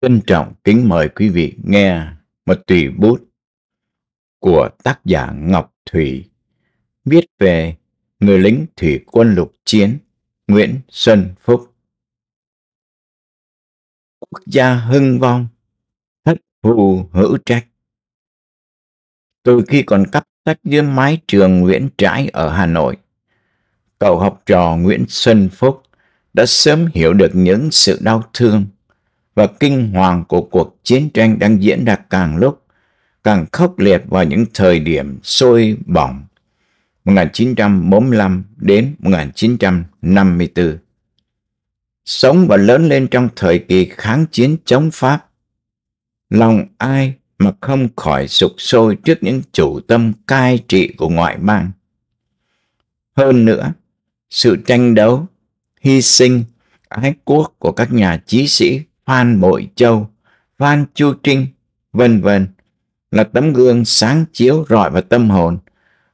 Trân trọng kính mời quý vị nghe một tùy bút của tác giả Ngọc Thủy viết về người lính thủy quân lục chiến Nguyễn Xuân Phúc. Quốc gia hưng vong, thất phù hữu trách. Từ khi còn cấp sách dưới mái trường Nguyễn Trãi ở Hà Nội, cậu học trò Nguyễn Xuân Phúc đã sớm hiểu được những sự đau thương và kinh hoàng của cuộc chiến tranh đang diễn ra càng lúc càng khốc liệt vào những thời điểm sôi bỏng 1945 đến 1954. Sống và lớn lên trong thời kỳ kháng chiến chống Pháp, lòng ai mà không khỏi sục sôi trước những chủ tâm cai trị của ngoại bang. Hơn nữa, sự tranh đấu, hy sinh, ái quốc của các nhà chí sĩ Phan Bội Châu, Phan Chu Trinh, vân vân là tấm gương sáng chiếu rọi vào tâm hồn,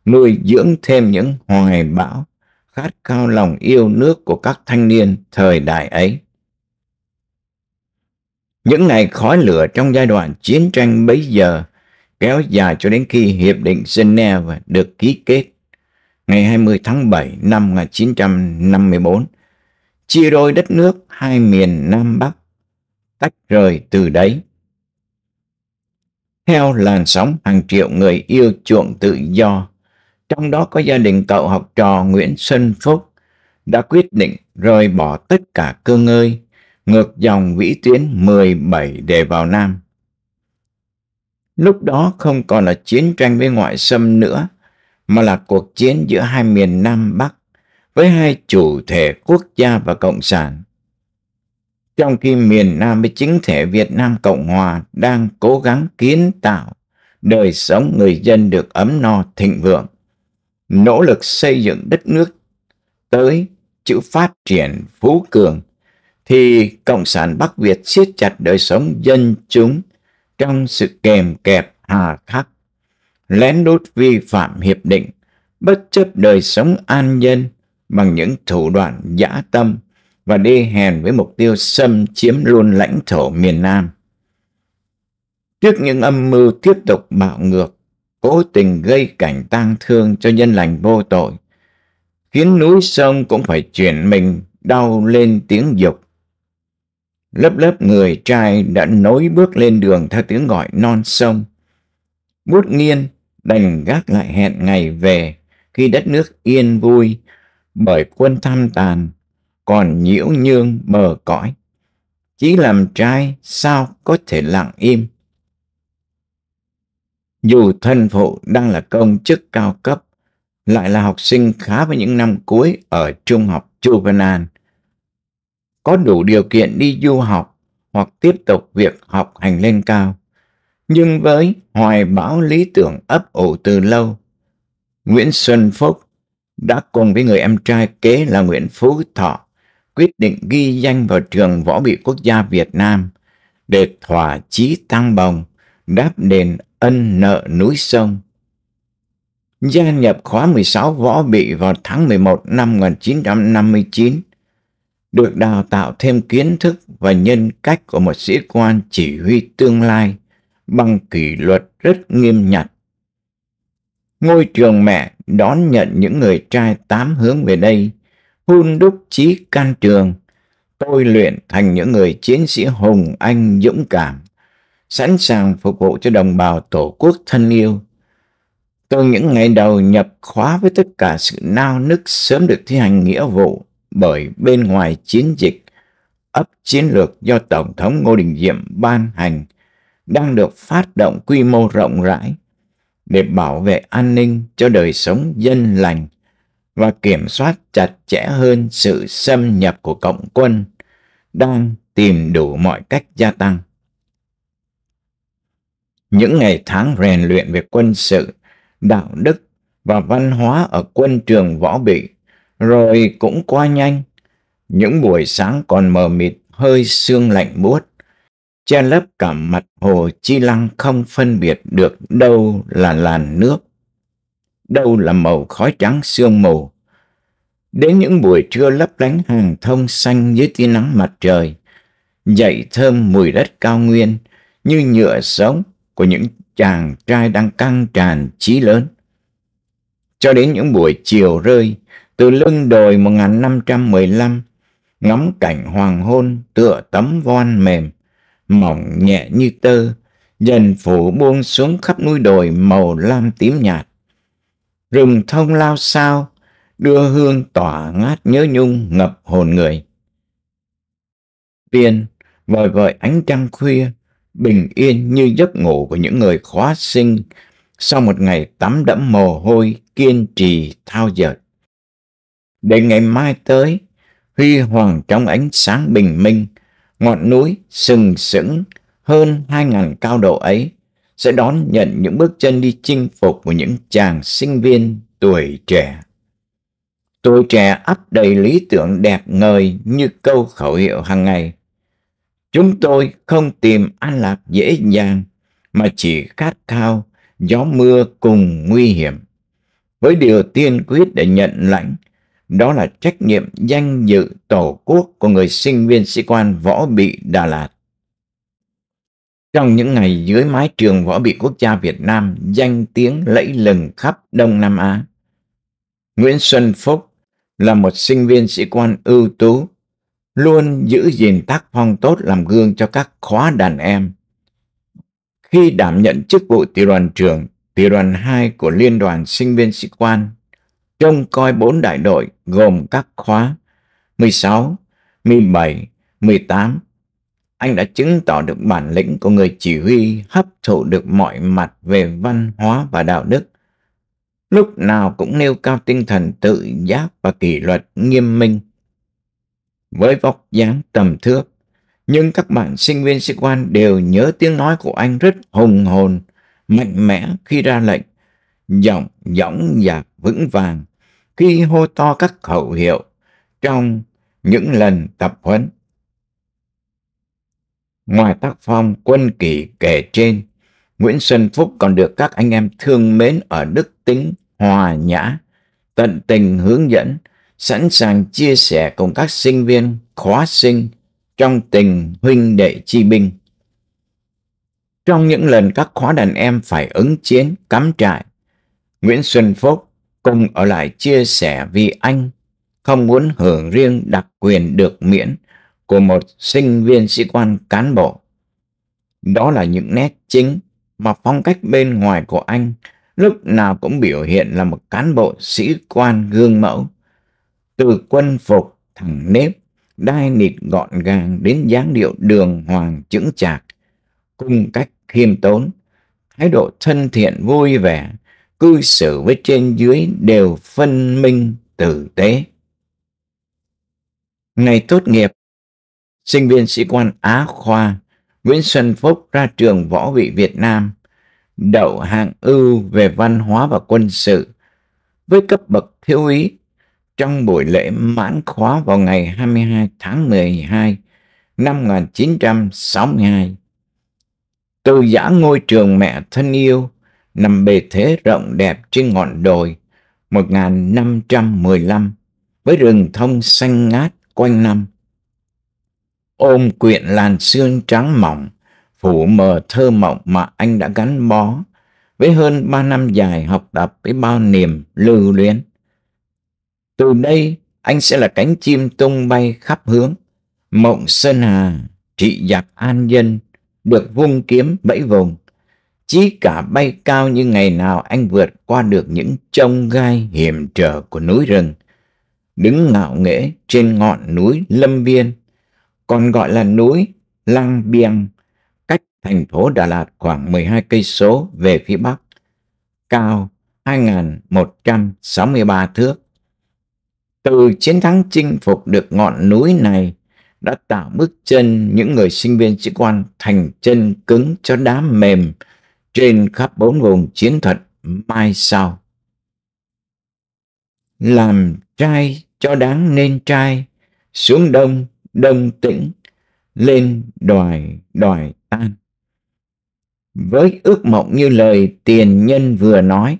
nuôi dưỡng thêm những hoài bão, khát khao lòng yêu nước của các thanh niên thời đại ấy. Những ngày khói lửa trong giai đoạn chiến tranh bấy giờ kéo dài cho đến khi Hiệp định Geneva được ký kết ngày 20 tháng 7 năm 1954, chia đôi đất nước hai miền Nam Bắc tách rời từ đấy. Theo làn sóng hàng triệu người yêu chuộng tự do, trong đó có gia đình cậu học trò Nguyễn Xuân Phúc, đã quyết định rời bỏ tất cả cơ ngơi, ngược dòng vĩ tuyến 17 để vào Nam. Lúc đó không còn là chiến tranh với ngoại xâm nữa, mà là cuộc chiến giữa hai miền Nam Bắc với hai chủ thể quốc gia và Cộng sản trong khi miền Nam với chính thể Việt Nam Cộng Hòa đang cố gắng kiến tạo đời sống người dân được ấm no thịnh vượng, nỗ lực xây dựng đất nước tới chữ phát triển phú cường, thì Cộng sản Bắc Việt siết chặt đời sống dân chúng trong sự kèm kẹp hà khắc, lén lút vi phạm hiệp định, bất chấp đời sống an dân bằng những thủ đoạn dã tâm, và đê hèn với mục tiêu xâm chiếm luôn lãnh thổ miền Nam. Trước những âm mưu tiếp tục bạo ngược, cố tình gây cảnh tang thương cho nhân lành vô tội, khiến núi sông cũng phải chuyển mình đau lên tiếng dục. Lớp lớp người trai đã nối bước lên đường theo tiếng gọi non sông. Bút nghiên đành gác lại hẹn ngày về khi đất nước yên vui bởi quân thăm tàn còn nhiễu nhương mờ cõi. Chỉ làm trai sao có thể lặng im. Dù thân phụ đang là công chức cao cấp, lại là học sinh khá với những năm cuối ở trung học Juvenal, có đủ điều kiện đi du học hoặc tiếp tục việc học hành lên cao. Nhưng với hoài bão lý tưởng ấp ủ từ lâu, Nguyễn Xuân Phúc đã cùng với người em trai kế là Nguyễn Phú Thọ quyết định ghi danh vào trường võ bị quốc gia Việt Nam để thỏa chí tăng bồng, đáp đền ân nợ núi sông. Gia nhập khóa 16 võ bị vào tháng 11 năm 1959, được đào tạo thêm kiến thức và nhân cách của một sĩ quan chỉ huy tương lai bằng kỷ luật rất nghiêm nhặt. Ngôi trường mẹ đón nhận những người trai tám hướng về đây hun đúc trí can trường, tôi luyện thành những người chiến sĩ hùng anh dũng cảm, sẵn sàng phục vụ cho đồng bào tổ quốc thân yêu. Từ những ngày đầu nhập khóa với tất cả sự nao nức sớm được thi hành nghĩa vụ bởi bên ngoài chiến dịch, ấp chiến lược do Tổng thống Ngô Đình Diệm ban hành đang được phát động quy mô rộng rãi để bảo vệ an ninh cho đời sống dân lành và kiểm soát chặt chẽ hơn sự xâm nhập của cộng quân đang tìm đủ mọi cách gia tăng. Những ngày tháng rèn luyện về quân sự, đạo đức và văn hóa ở quân trường võ bị rồi cũng qua nhanh. Những buổi sáng còn mờ mịt hơi sương lạnh buốt, che lấp cả mặt hồ chi lăng không phân biệt được đâu là làn nước đâu là màu khói trắng sương mù. Đến những buổi trưa lấp lánh hàng thông xanh dưới tia nắng mặt trời, dậy thơm mùi đất cao nguyên như nhựa sống của những chàng trai đang căng tràn trí lớn. Cho đến những buổi chiều rơi, từ lưng đồi 1515, ngắm cảnh hoàng hôn tựa tấm voan mềm, mỏng nhẹ như tơ, dần phủ buông xuống khắp núi đồi màu lam tím nhạt rừng thông lao sao, đưa hương tỏa ngát nhớ nhung ngập hồn người. Tiên, vời vời ánh trăng khuya, bình yên như giấc ngủ của những người khóa sinh sau một ngày tắm đẫm mồ hôi kiên trì thao dợt. Để ngày mai tới, huy hoàng trong ánh sáng bình minh, ngọn núi sừng sững hơn hai ngàn cao độ ấy sẽ đón nhận những bước chân đi chinh phục của những chàng sinh viên tuổi trẻ. Tuổi trẻ ắp đầy lý tưởng đẹp ngời như câu khẩu hiệu hàng ngày. Chúng tôi không tìm an lạc dễ dàng mà chỉ khát khao gió mưa cùng nguy hiểm. Với điều tiên quyết để nhận lãnh, đó là trách nhiệm danh dự tổ quốc của người sinh viên sĩ quan võ bị Đà Lạt. Trong những ngày dưới mái trường võ bị quốc gia Việt Nam danh tiếng lẫy lừng khắp Đông Nam Á, Nguyễn Xuân Phúc là một sinh viên sĩ quan ưu tú, luôn giữ gìn tác phong tốt làm gương cho các khóa đàn em. Khi đảm nhận chức vụ tiểu đoàn trưởng, tiểu đoàn 2 của Liên đoàn Sinh viên Sĩ quan, trông coi bốn đại đội gồm các khóa 16, 17, 18, anh đã chứng tỏ được bản lĩnh của người chỉ huy hấp thụ được mọi mặt về văn hóa và đạo đức. Lúc nào cũng nêu cao tinh thần tự giác và kỷ luật nghiêm minh. Với vóc dáng tầm thước, nhưng các bạn sinh viên sĩ quan đều nhớ tiếng nói của anh rất hùng hồn, mạnh mẽ khi ra lệnh, giọng giọng dạc vững vàng khi hô to các khẩu hiệu trong những lần tập huấn. Ngoài tác phong quân kỳ kể trên, Nguyễn Xuân Phúc còn được các anh em thương mến ở đức tính hòa nhã, tận tình hướng dẫn, sẵn sàng chia sẻ cùng các sinh viên khóa sinh trong tình huynh đệ chi binh. Trong những lần các khóa đàn em phải ứng chiến, cắm trại, Nguyễn Xuân Phúc cùng ở lại chia sẻ vì anh không muốn hưởng riêng đặc quyền được miễn của một sinh viên sĩ quan cán bộ. Đó là những nét chính mà phong cách bên ngoài của anh lúc nào cũng biểu hiện là một cán bộ sĩ quan gương mẫu. Từ quân phục, thẳng nếp, đai nịt gọn gàng đến dáng điệu đường hoàng chững chạc, cung cách khiêm tốn, thái độ thân thiện vui vẻ, cư xử với trên dưới đều phân minh tử tế. Ngày tốt nghiệp, sinh viên sĩ quan Á Khoa, Nguyễn Xuân Phúc ra trường võ vị Việt Nam, đậu hạng ưu về văn hóa và quân sự, với cấp bậc thiếu úy trong buổi lễ mãn khóa vào ngày 22 tháng 12 năm 1962. Từ giã ngôi trường mẹ thân yêu nằm bề thế rộng đẹp trên ngọn đồi 1515 với rừng thông xanh ngát quanh năm ôm quyện làn xương trắng mỏng, phủ mờ thơ mộng mà anh đã gắn bó với hơn ba năm dài học tập với bao niềm lưu luyến. Từ đây, anh sẽ là cánh chim tung bay khắp hướng, mộng sơn hà, trị giặc an dân, được vung kiếm bẫy vùng. Chí cả bay cao như ngày nào anh vượt qua được những trông gai hiểm trở của núi rừng, đứng ngạo nghễ trên ngọn núi lâm viên còn gọi là núi Lăng Biêng, cách thành phố Đà Lạt khoảng 12 cây số về phía bắc, cao 2163 thước. Từ chiến thắng chinh phục được ngọn núi này đã tạo bước chân những người sinh viên sĩ quan thành chân cứng cho đá mềm trên khắp bốn vùng chiến thuật mai sau. Làm trai cho đáng nên trai, xuống đông đông tĩnh lên đòi đòi tan với ước mộng như lời tiền nhân vừa nói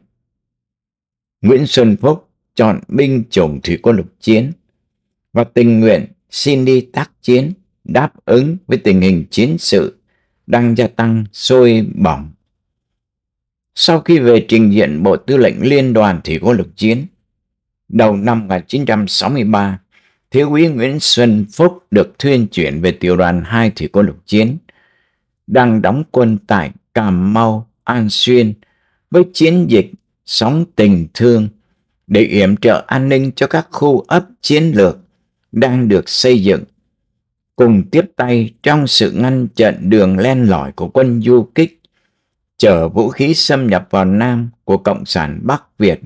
nguyễn xuân phúc chọn binh chủng thủy quân lục chiến và tình nguyện xin đi tác chiến đáp ứng với tình hình chiến sự đang gia tăng sôi bỏng sau khi về trình diện Bộ Tư lệnh Liên đoàn Thủy quân lục chiến, đầu năm 1963, Thiếu úy Nguyễn Xuân Phúc được thuyên chuyển về tiểu đoàn 2 thủy quân lục chiến, đang đóng quân tại Cà Mau, An Xuyên với chiến dịch sóng tình thương để yểm trợ an ninh cho các khu ấp chiến lược đang được xây dựng cùng tiếp tay trong sự ngăn chặn đường len lỏi của quân du kích chở vũ khí xâm nhập vào Nam của Cộng sản Bắc Việt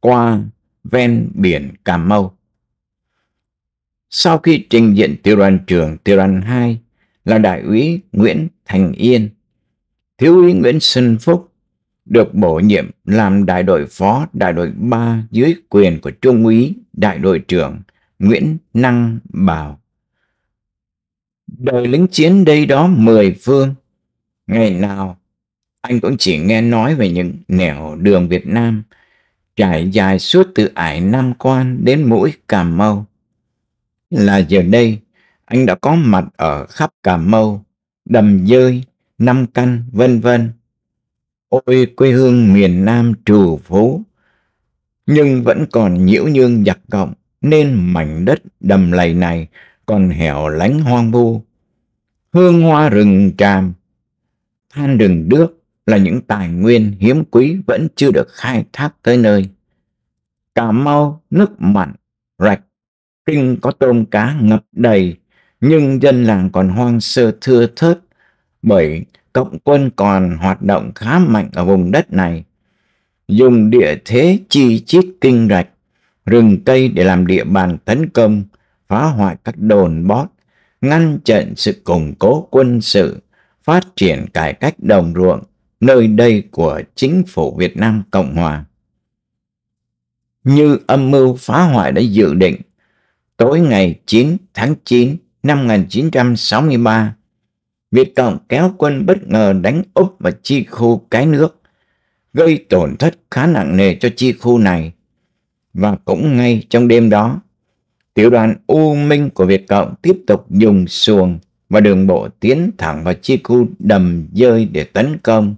qua ven biển Cà Mau. Sau khi trình diện tiểu đoàn trưởng tiểu đoàn 2 là đại úy Nguyễn Thành Yên, thiếu úy Nguyễn Xuân Phúc được bổ nhiệm làm đại đội phó đại đội 3 dưới quyền của trung úy đại đội trưởng Nguyễn Năng Bảo. Đời lính chiến đây đó mười phương, ngày nào anh cũng chỉ nghe nói về những nẻo đường Việt Nam trải dài suốt từ ải Nam Quan đến mũi Cà Mau là giờ đây anh đã có mặt ở khắp Cà Mau, Đầm Dơi, Nam Căn, vân vân. Ôi quê hương miền Nam trù phú nhưng vẫn còn nhiễu nhương giặc cộng nên mảnh đất đầm lầy này còn hẻo lánh hoang vu. Hương hoa rừng tràm, than rừng đước là những tài nguyên hiếm quý vẫn chưa được khai thác tới nơi. Cà Mau, nước mặn, rạch kinh có tôm cá ngập đầy, nhưng dân làng còn hoang sơ thưa thớt bởi cộng quân còn hoạt động khá mạnh ở vùng đất này. Dùng địa thế chi chít kinh rạch, rừng cây để làm địa bàn tấn công, phá hoại các đồn bót, ngăn chặn sự củng cố quân sự, phát triển cải cách đồng ruộng, nơi đây của chính phủ Việt Nam Cộng Hòa. Như âm mưu phá hoại đã dự định, Tối ngày 9 tháng 9 năm 1963, Việt Cộng kéo quân bất ngờ đánh úp và chi khu cái nước, gây tổn thất khá nặng nề cho chi khu này. Và cũng ngay trong đêm đó, tiểu đoàn U Minh của Việt Cộng tiếp tục dùng xuồng và đường bộ tiến thẳng vào chi khu đầm dơi để tấn công.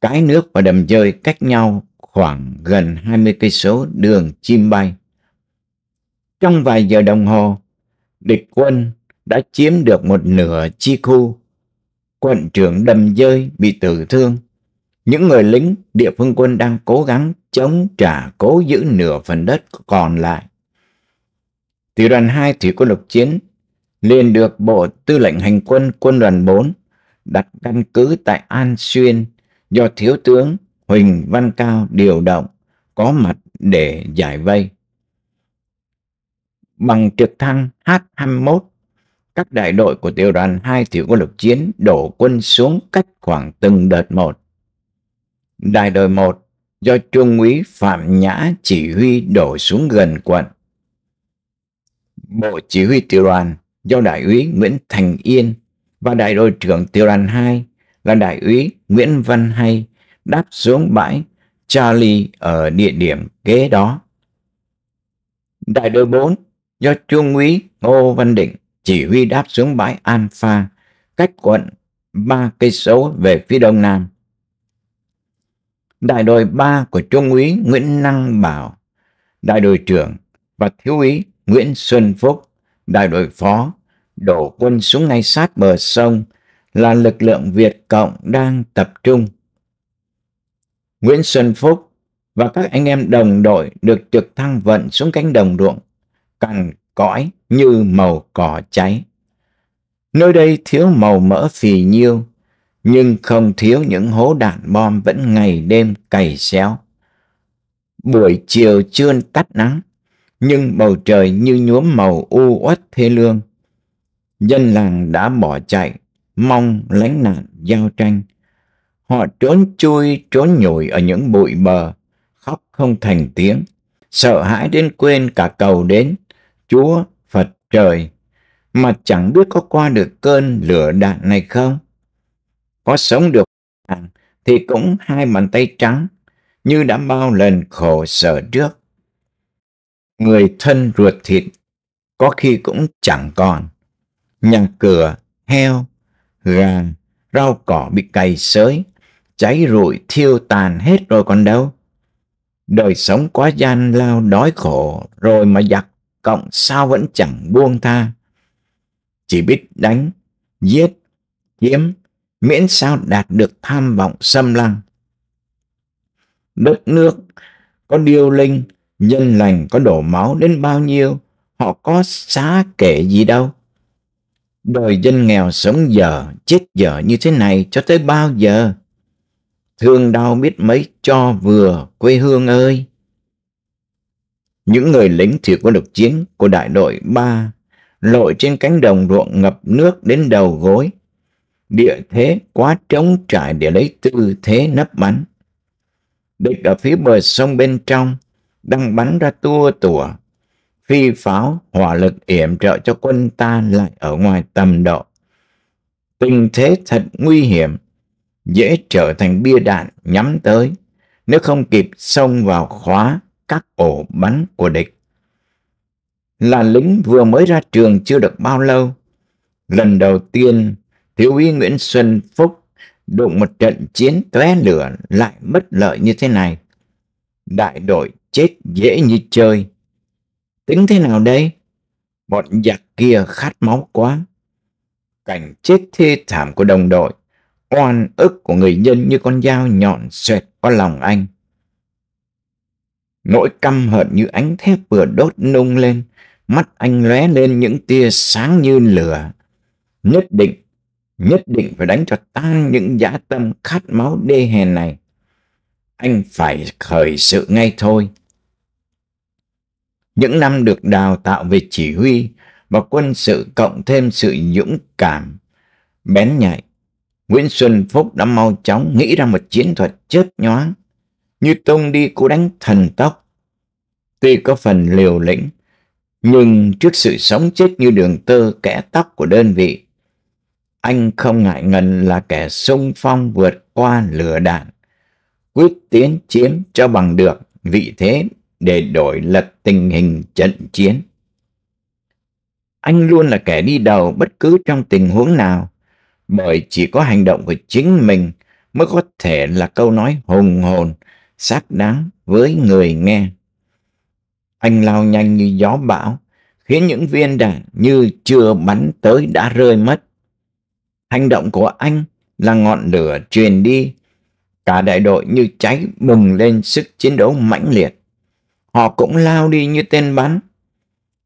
Cái nước và đầm dơi cách nhau khoảng gần 20 cây số đường chim bay. Trong vài giờ đồng hồ, địch quân đã chiếm được một nửa chi khu. Quận trưởng đầm dơi bị tử thương. Những người lính địa phương quân đang cố gắng chống trả cố giữ nửa phần đất còn lại. Tiểu đoàn 2 thủy quân lục chiến liền được Bộ Tư lệnh Hành quân quân đoàn 4 đặt căn cứ tại An Xuyên do Thiếu tướng Huỳnh Văn Cao điều động có mặt để giải vây. Bằng trực thăng H-21, các đại đội của tiểu đoàn 2 tiểu quân lục chiến đổ quân xuống cách khoảng từng đợt một. Đại đội 1 do Trung úy Phạm Nhã chỉ huy đổ xuống gần quận. Bộ chỉ huy tiểu đoàn do Đại úy Nguyễn Thành Yên và Đại đội trưởng tiểu đoàn 2 là Đại úy Nguyễn Văn Hay đáp xuống bãi Charlie ở địa điểm kế đó. Đại đội 4 do Trung úy Ngô Văn Định chỉ huy đáp xuống bãi Alpha cách quận ba cây số về phía đông nam. Đại đội 3 của Trung úy Nguyễn Năng Bảo, đại đội trưởng và thiếu úy Nguyễn Xuân Phúc, đại đội phó, đổ quân xuống ngay sát bờ sông là lực lượng Việt Cộng đang tập trung. Nguyễn Xuân Phúc và các anh em đồng đội được trực thăng vận xuống cánh đồng ruộng cằn cõi như màu cỏ cháy. Nơi đây thiếu màu mỡ phì nhiêu, nhưng không thiếu những hố đạn bom vẫn ngày đêm cày xéo. Buổi chiều trơn tắt nắng, nhưng bầu trời như nhuốm màu u uất thê lương. Dân làng đã bỏ chạy, mong lánh nạn giao tranh. Họ trốn chui, trốn nhồi ở những bụi bờ, khóc không thành tiếng, sợ hãi đến quên cả cầu đến, Chúa Phật trời mà chẳng biết có qua được cơn lửa đạn này không. Có sống được thì cũng hai bàn tay trắng như đã bao lần khổ sở trước. Người thân ruột thịt có khi cũng chẳng còn. Nhà cửa, heo, gà, rau cỏ bị cày sới, cháy rụi thiêu tàn hết rồi còn đâu. Đời sống quá gian lao đói khổ rồi mà giặc cộng sao vẫn chẳng buông tha. Chỉ biết đánh, giết, chiếm, miễn sao đạt được tham vọng xâm lăng. Đất nước có điêu linh, nhân lành có đổ máu đến bao nhiêu, họ có xá kể gì đâu. Đời dân nghèo sống dở, chết dở như thế này cho tới bao giờ? Thương đau biết mấy cho vừa quê hương ơi! Những người lính thủy quân lục chiến của đại đội 3 lội trên cánh đồng ruộng ngập nước đến đầu gối. Địa thế quá trống trải để lấy tư thế nấp bắn. Địch ở phía bờ sông bên trong đang bắn ra tua tủa. Phi pháo, hỏa lực yểm trợ cho quân ta lại ở ngoài tầm độ. Tình thế thật nguy hiểm, dễ trở thành bia đạn nhắm tới nếu không kịp xông vào khóa các ổ bắn của địch. Là lính vừa mới ra trường chưa được bao lâu, lần đầu tiên thiếu úy Nguyễn Xuân Phúc đụng một trận chiến tóe lửa lại bất lợi như thế này. Đại đội chết dễ như chơi. Tính thế nào đây? Bọn giặc kia khát máu quá. Cảnh chết thê thảm của đồng đội, oan ức của người dân như con dao nhọn xoẹt qua lòng anh. Nỗi căm hận như ánh thép vừa đốt nung lên, mắt anh lóe lên những tia sáng như lửa. Nhất định, nhất định phải đánh cho tan những dã tâm khát máu đê hèn này. Anh phải khởi sự ngay thôi. Những năm được đào tạo về chỉ huy và quân sự cộng thêm sự dũng cảm, bén nhạy, Nguyễn Xuân Phúc đã mau chóng nghĩ ra một chiến thuật chớp nhoáng như tông đi cố đánh thần tốc, Tuy có phần liều lĩnh, nhưng trước sự sống chết như đường tơ kẻ tóc của đơn vị, anh không ngại ngần là kẻ sung phong vượt qua lửa đạn, quyết tiến chiếm cho bằng được vị thế để đổi lật tình hình trận chiến. Anh luôn là kẻ đi đầu bất cứ trong tình huống nào, bởi chỉ có hành động của chính mình mới có thể là câu nói hùng hồn sát đá với người nghe. Anh lao nhanh như gió bão, khiến những viên đạn như chưa bắn tới đã rơi mất. Hành động của anh là ngọn lửa truyền đi. Cả đại đội như cháy bừng lên sức chiến đấu mãnh liệt. Họ cũng lao đi như tên bắn.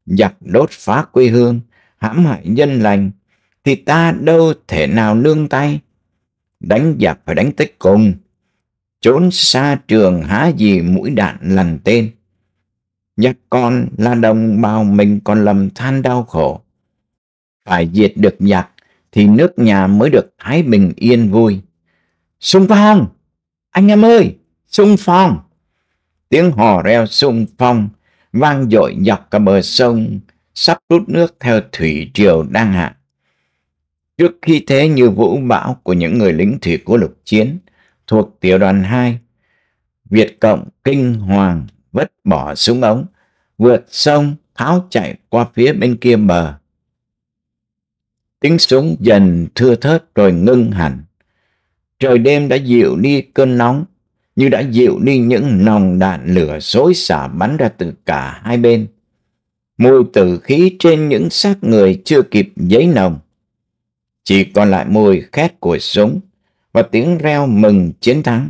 Giặc đốt phá quê hương, hãm hại dân lành, thì ta đâu thể nào nương tay. Đánh giặc phải đánh tới cùng. Trốn xa trường há gì mũi đạn lằn tên. Nhắc con là đồng bào mình còn lầm than đau khổ. Phải diệt được giặc thì nước nhà mới được thái bình yên vui. Xung phong! Anh em ơi! Xung phong! Tiếng hò reo xung phong vang dội dọc cả bờ sông sắp rút nước theo thủy triều đang hạ. Trước khi thế như vũ bão của những người lính thủy của lục chiến, thuộc tiểu đoàn 2. Việt Cộng kinh hoàng vứt bỏ súng ống, vượt sông tháo chạy qua phía bên kia bờ. Tiếng súng dần thưa thớt rồi ngưng hẳn. Trời đêm đã dịu đi cơn nóng, như đã dịu đi những nòng đạn lửa xối xả bắn ra từ cả hai bên. Mùi tử khí trên những xác người chưa kịp giấy nồng. Chỉ còn lại mùi khét của súng và tiếng reo mừng chiến thắng.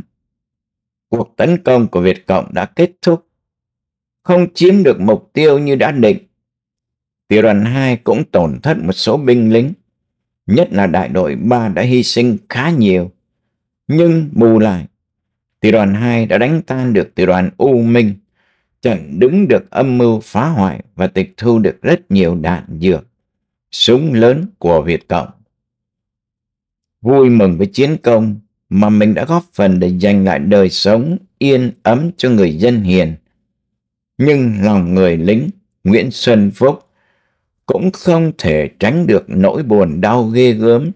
Cuộc tấn công của Việt Cộng đã kết thúc, không chiếm được mục tiêu như đã định. Tiểu đoàn 2 cũng tổn thất một số binh lính, nhất là đại đội 3 đã hy sinh khá nhiều. Nhưng bù lại, tiểu đoàn 2 đã đánh tan được tiểu đoàn U Minh, chặn đứng được âm mưu phá hoại và tịch thu được rất nhiều đạn dược, súng lớn của Việt Cộng vui mừng với chiến công mà mình đã góp phần để giành lại đời sống yên ấm cho người dân hiền. Nhưng lòng người lính Nguyễn Xuân Phúc cũng không thể tránh được nỗi buồn đau ghê gớm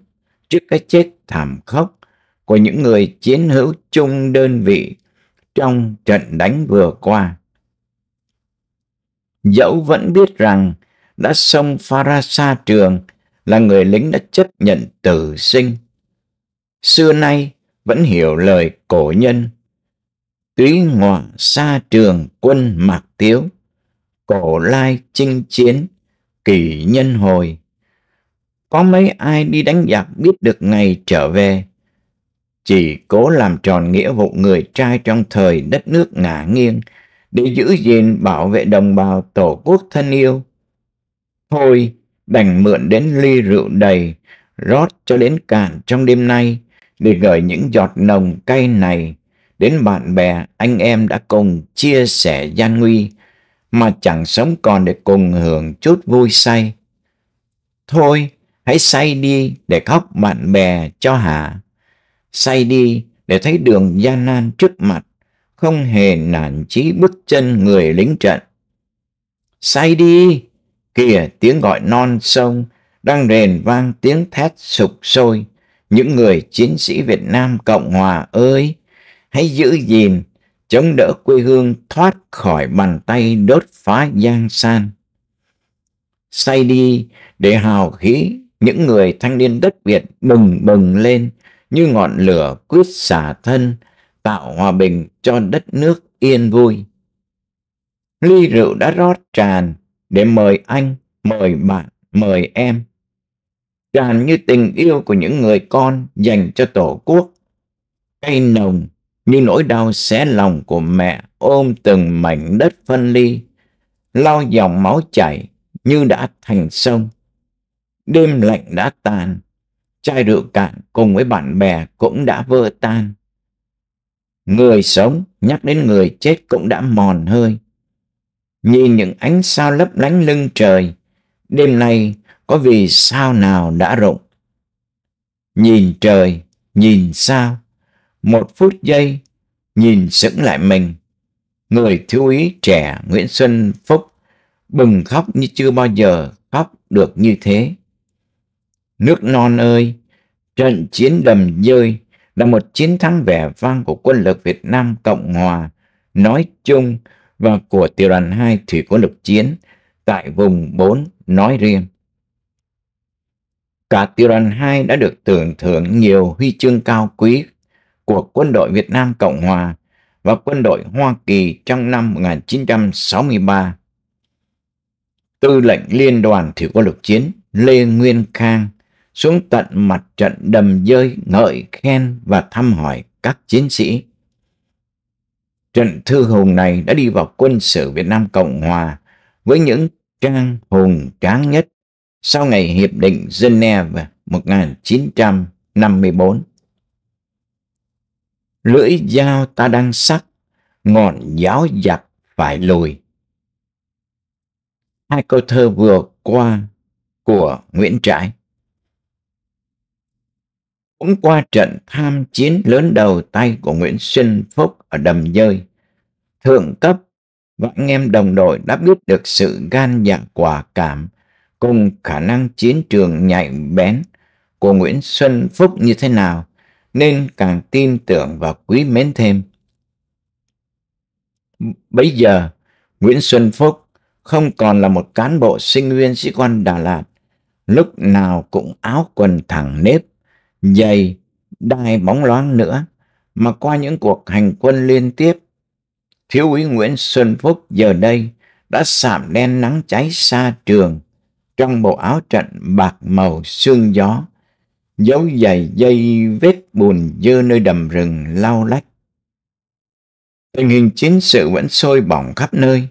trước cái chết thảm khốc của những người chiến hữu chung đơn vị trong trận đánh vừa qua. Dẫu vẫn biết rằng đã xông pha ra Pharasa Trường là người lính đã chấp nhận tử sinh xưa nay vẫn hiểu lời cổ nhân túy ngọ xa trường quân mạc tiếu cổ lai chinh chiến kỳ nhân hồi có mấy ai đi đánh giặc biết được ngày trở về chỉ cố làm tròn nghĩa vụ người trai trong thời đất nước ngả nghiêng để giữ gìn bảo vệ đồng bào tổ quốc thân yêu thôi đành mượn đến ly rượu đầy rót cho đến cạn trong đêm nay để gửi những giọt nồng cay này đến bạn bè, anh em đã cùng chia sẻ gian nguy, mà chẳng sống còn để cùng hưởng chút vui say. Thôi, hãy say đi để khóc bạn bè cho hả. Say đi để thấy đường gian nan trước mặt, không hề nản chí bước chân người lính trận. Say đi! Kìa tiếng gọi non sông, đang rền vang tiếng thét sục sôi những người chiến sĩ Việt Nam Cộng Hòa ơi, hãy giữ gìn, chống đỡ quê hương thoát khỏi bàn tay đốt phá giang san. Say đi để hào khí những người thanh niên đất Việt bừng bừng lên như ngọn lửa quyết xả thân, tạo hòa bình cho đất nước yên vui. Ly rượu đã rót tràn để mời anh, mời bạn, mời em tràn như tình yêu của những người con dành cho Tổ quốc. cây nồng như nỗi đau xé lòng của mẹ ôm từng mảnh đất phân ly, lau dòng máu chảy như đã thành sông. Đêm lạnh đã tàn, chai rượu cạn cùng với bạn bè cũng đã vỡ tan. Người sống nhắc đến người chết cũng đã mòn hơi. Nhìn những ánh sao lấp lánh lưng trời, đêm nay có vì sao nào đã rụng. Nhìn trời, nhìn sao, một phút giây, nhìn sững lại mình. Người thiếu úy trẻ Nguyễn Xuân Phúc bừng khóc như chưa bao giờ khóc được như thế. Nước non ơi, trận chiến đầm dơi là một chiến thắng vẻ vang của quân lực Việt Nam Cộng Hòa nói chung và của tiểu đoàn 2 thủy quân lục chiến tại vùng 4 nói riêng cả tiểu đoàn 2 đã được tưởng thưởng nhiều huy chương cao quý của quân đội Việt Nam Cộng Hòa và quân đội Hoa Kỳ trong năm 1963. Tư lệnh Liên đoàn Thủy quân lục chiến Lê Nguyên Khang xuống tận mặt trận đầm dơi ngợi khen và thăm hỏi các chiến sĩ. Trận thư hùng này đã đi vào quân sự Việt Nam Cộng Hòa với những trang hùng tráng nhất sau ngày Hiệp định Geneva 1954. Lưỡi dao ta đang sắc, ngọn giáo giặc phải lùi. Hai câu thơ vừa qua của Nguyễn Trãi. Cũng qua trận tham chiến lớn đầu tay của Nguyễn Xuân Phúc ở Đầm Dơi, thượng cấp và anh em đồng đội đã biết được sự gan dạ quả cảm cùng khả năng chiến trường nhạy bén của Nguyễn Xuân Phúc như thế nào, nên càng tin tưởng và quý mến thêm. Bây giờ, Nguyễn Xuân Phúc không còn là một cán bộ sinh viên sĩ quan Đà Lạt, lúc nào cũng áo quần thẳng nếp, dày đai bóng loáng nữa, mà qua những cuộc hành quân liên tiếp, thiếu úy Nguyễn Xuân Phúc giờ đây đã sạm đen nắng cháy xa trường, trong bộ áo trận bạc màu sương gió, dấu giày dây vết bùn dơ nơi đầm rừng lau lách. Tình hình chiến sự vẫn sôi bỏng khắp nơi.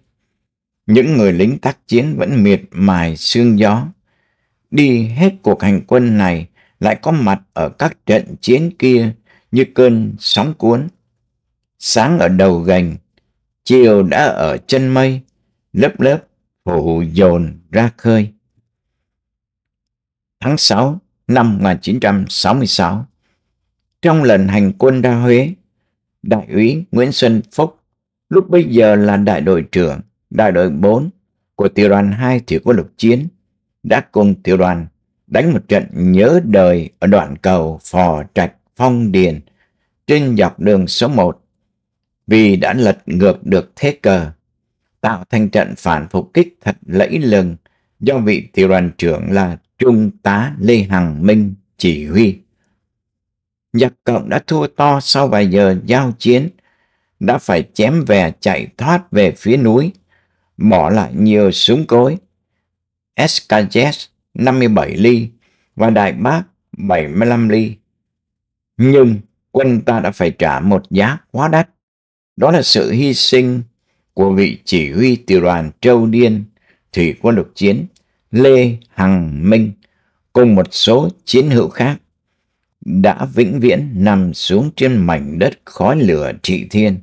Những người lính tác chiến vẫn miệt mài sương gió. Đi hết cuộc hành quân này lại có mặt ở các trận chiến kia như cơn sóng cuốn. Sáng ở đầu gành, chiều đã ở chân mây, lớp lớp phủ dồn ra khơi tháng 6 năm 1966. Trong lần hành quân ra Huế, Đại úy Nguyễn Xuân Phúc, lúc bây giờ là đại đội trưởng, đại đội 4 của tiểu đoàn 2 thủy quân lục chiến, đã cùng tiểu đoàn đánh một trận nhớ đời ở đoạn cầu Phò Trạch Phong Điền trên dọc đường số 1 vì đã lật ngược được thế cờ, tạo thành trận phản phục kích thật lẫy lừng do vị tiểu đoàn trưởng là Trung tá Lê Hằng Minh chỉ huy. Nhật Cộng đã thua to sau vài giờ giao chiến, đã phải chém về chạy thoát về phía núi, bỏ lại nhiều súng cối. SKZ 57 ly và Đại Bác 75 ly. Nhưng quân ta đã phải trả một giá quá đắt. Đó là sự hy sinh của vị chỉ huy tiểu đoàn Châu Điên, thủy quân lục chiến Lê Hằng Minh cùng một số chiến hữu khác đã vĩnh viễn nằm xuống trên mảnh đất khói lửa trị thiên.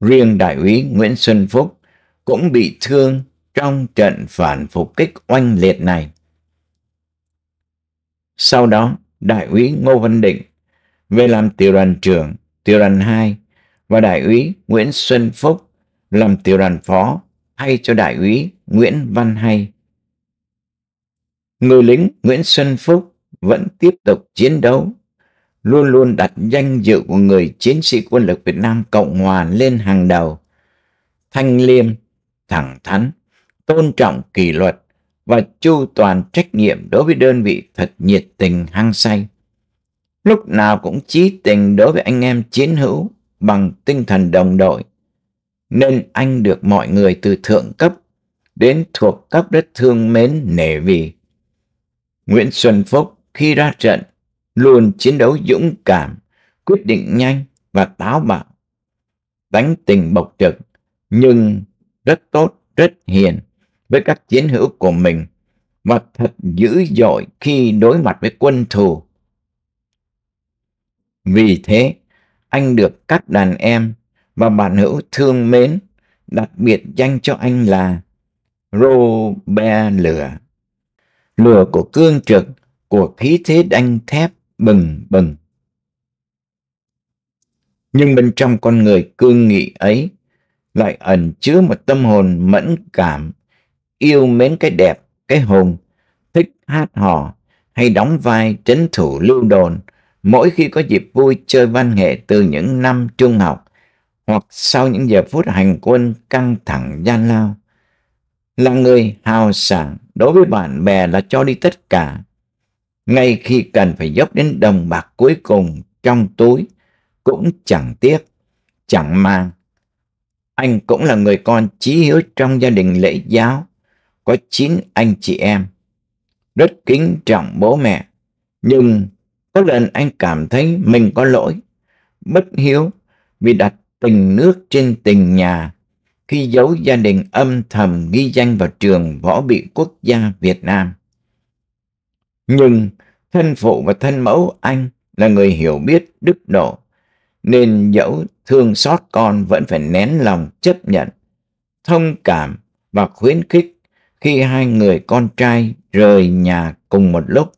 Riêng đại úy Nguyễn Xuân Phúc cũng bị thương trong trận phản phục kích oanh liệt này. Sau đó, đại úy Ngô Văn Định về làm tiểu đoàn trưởng, tiểu đoàn 2 và đại úy Nguyễn Xuân Phúc làm tiểu đoàn phó thay cho đại úy Nguyễn Văn Hay. Người lính Nguyễn Xuân Phúc vẫn tiếp tục chiến đấu, luôn luôn đặt danh dự của người chiến sĩ quân lực Việt Nam Cộng Hòa lên hàng đầu, thanh liêm, thẳng thắn, tôn trọng kỷ luật và chu toàn trách nhiệm đối với đơn vị thật nhiệt tình hăng say. Lúc nào cũng chí tình đối với anh em chiến hữu bằng tinh thần đồng đội, nên anh được mọi người từ thượng cấp đến thuộc cấp rất thương mến nể vì. Nguyễn Xuân Phúc khi ra trận luôn chiến đấu dũng cảm, quyết định nhanh và táo bạo. Đánh tình bộc trực nhưng rất tốt, rất hiền với các chiến hữu của mình và thật dữ dội khi đối mặt với quân thù. Vì thế, anh được các đàn em và bạn hữu thương mến đặc biệt danh cho anh là Robert, lửa. Lửa của cương trực, của khí thế đanh thép bừng bừng. Nhưng bên trong con người cương nghị ấy lại ẩn chứa một tâm hồn mẫn cảm, yêu mến cái đẹp, cái hùng, thích hát hò hay đóng vai trấn thủ lưu đồn mỗi khi có dịp vui chơi văn nghệ từ những năm trung học hoặc sau những giờ phút hành quân căng thẳng gian lao. Là người hào sảng đối với bạn bè là cho đi tất cả. Ngay khi cần phải dốc đến đồng bạc cuối cùng trong túi cũng chẳng tiếc, chẳng mang. Anh cũng là người con chí hiếu trong gia đình lễ giáo, có chín anh chị em. Rất kính trọng bố mẹ, nhưng có lần anh cảm thấy mình có lỗi, bất hiếu vì đặt tình nước trên tình nhà khi giấu gia đình âm thầm ghi danh vào trường võ bị quốc gia Việt Nam. Nhưng thân phụ và thân mẫu anh là người hiểu biết đức độ, nên dẫu thương xót con vẫn phải nén lòng chấp nhận, thông cảm và khuyến khích khi hai người con trai rời nhà cùng một lúc,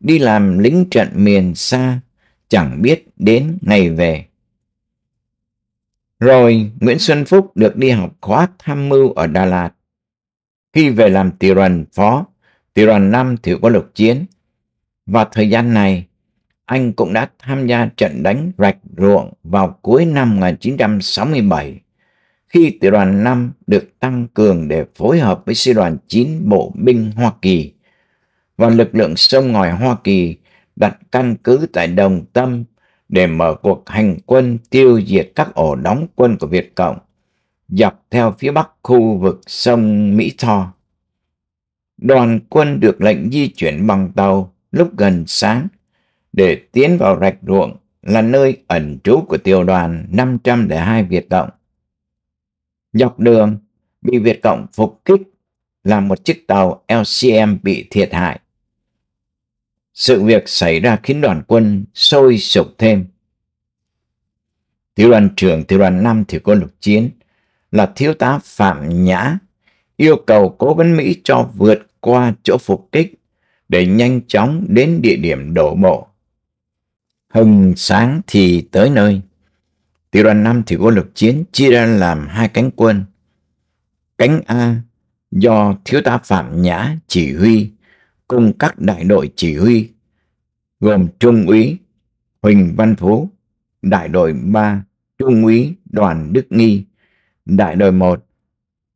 đi làm lính trận miền xa, chẳng biết đến ngày về. Rồi Nguyễn Xuân Phúc được đi học khóa tham mưu ở Đà Lạt. Khi về làm tiểu đoàn phó, tiểu đoàn 5 tiểu có lục chiến. Và thời gian này, anh cũng đã tham gia trận đánh rạch ruộng vào cuối năm 1967 khi tiểu đoàn 5 được tăng cường để phối hợp với sư đoàn 9 bộ binh Hoa Kỳ và lực lượng sông ngòi Hoa Kỳ đặt căn cứ tại Đồng Tâm để mở cuộc hành quân tiêu diệt các ổ đóng quân của Việt Cộng dọc theo phía bắc khu vực sông Mỹ Tho. Đoàn quân được lệnh di chuyển bằng tàu lúc gần sáng để tiến vào rạch ruộng là nơi ẩn trú của tiểu đoàn 502 Việt Cộng. Dọc đường, bị Việt Cộng phục kích làm một chiếc tàu LCM bị thiệt hại sự việc xảy ra khiến đoàn quân sôi sục thêm. Tiểu đoàn trưởng tiểu đoàn 5 thì quân lục chiến là thiếu tá Phạm Nhã yêu cầu cố vấn Mỹ cho vượt qua chỗ phục kích để nhanh chóng đến địa điểm đổ bộ. Hừng sáng thì tới nơi. Tiểu đoàn 5 thì quân lục chiến chia ra làm hai cánh quân. Cánh A do thiếu tá Phạm Nhã chỉ huy cùng các đại đội chỉ huy gồm Trung úy Huỳnh Văn Phú, đại đội ba Trung úy Đoàn Đức Nghi, đại đội một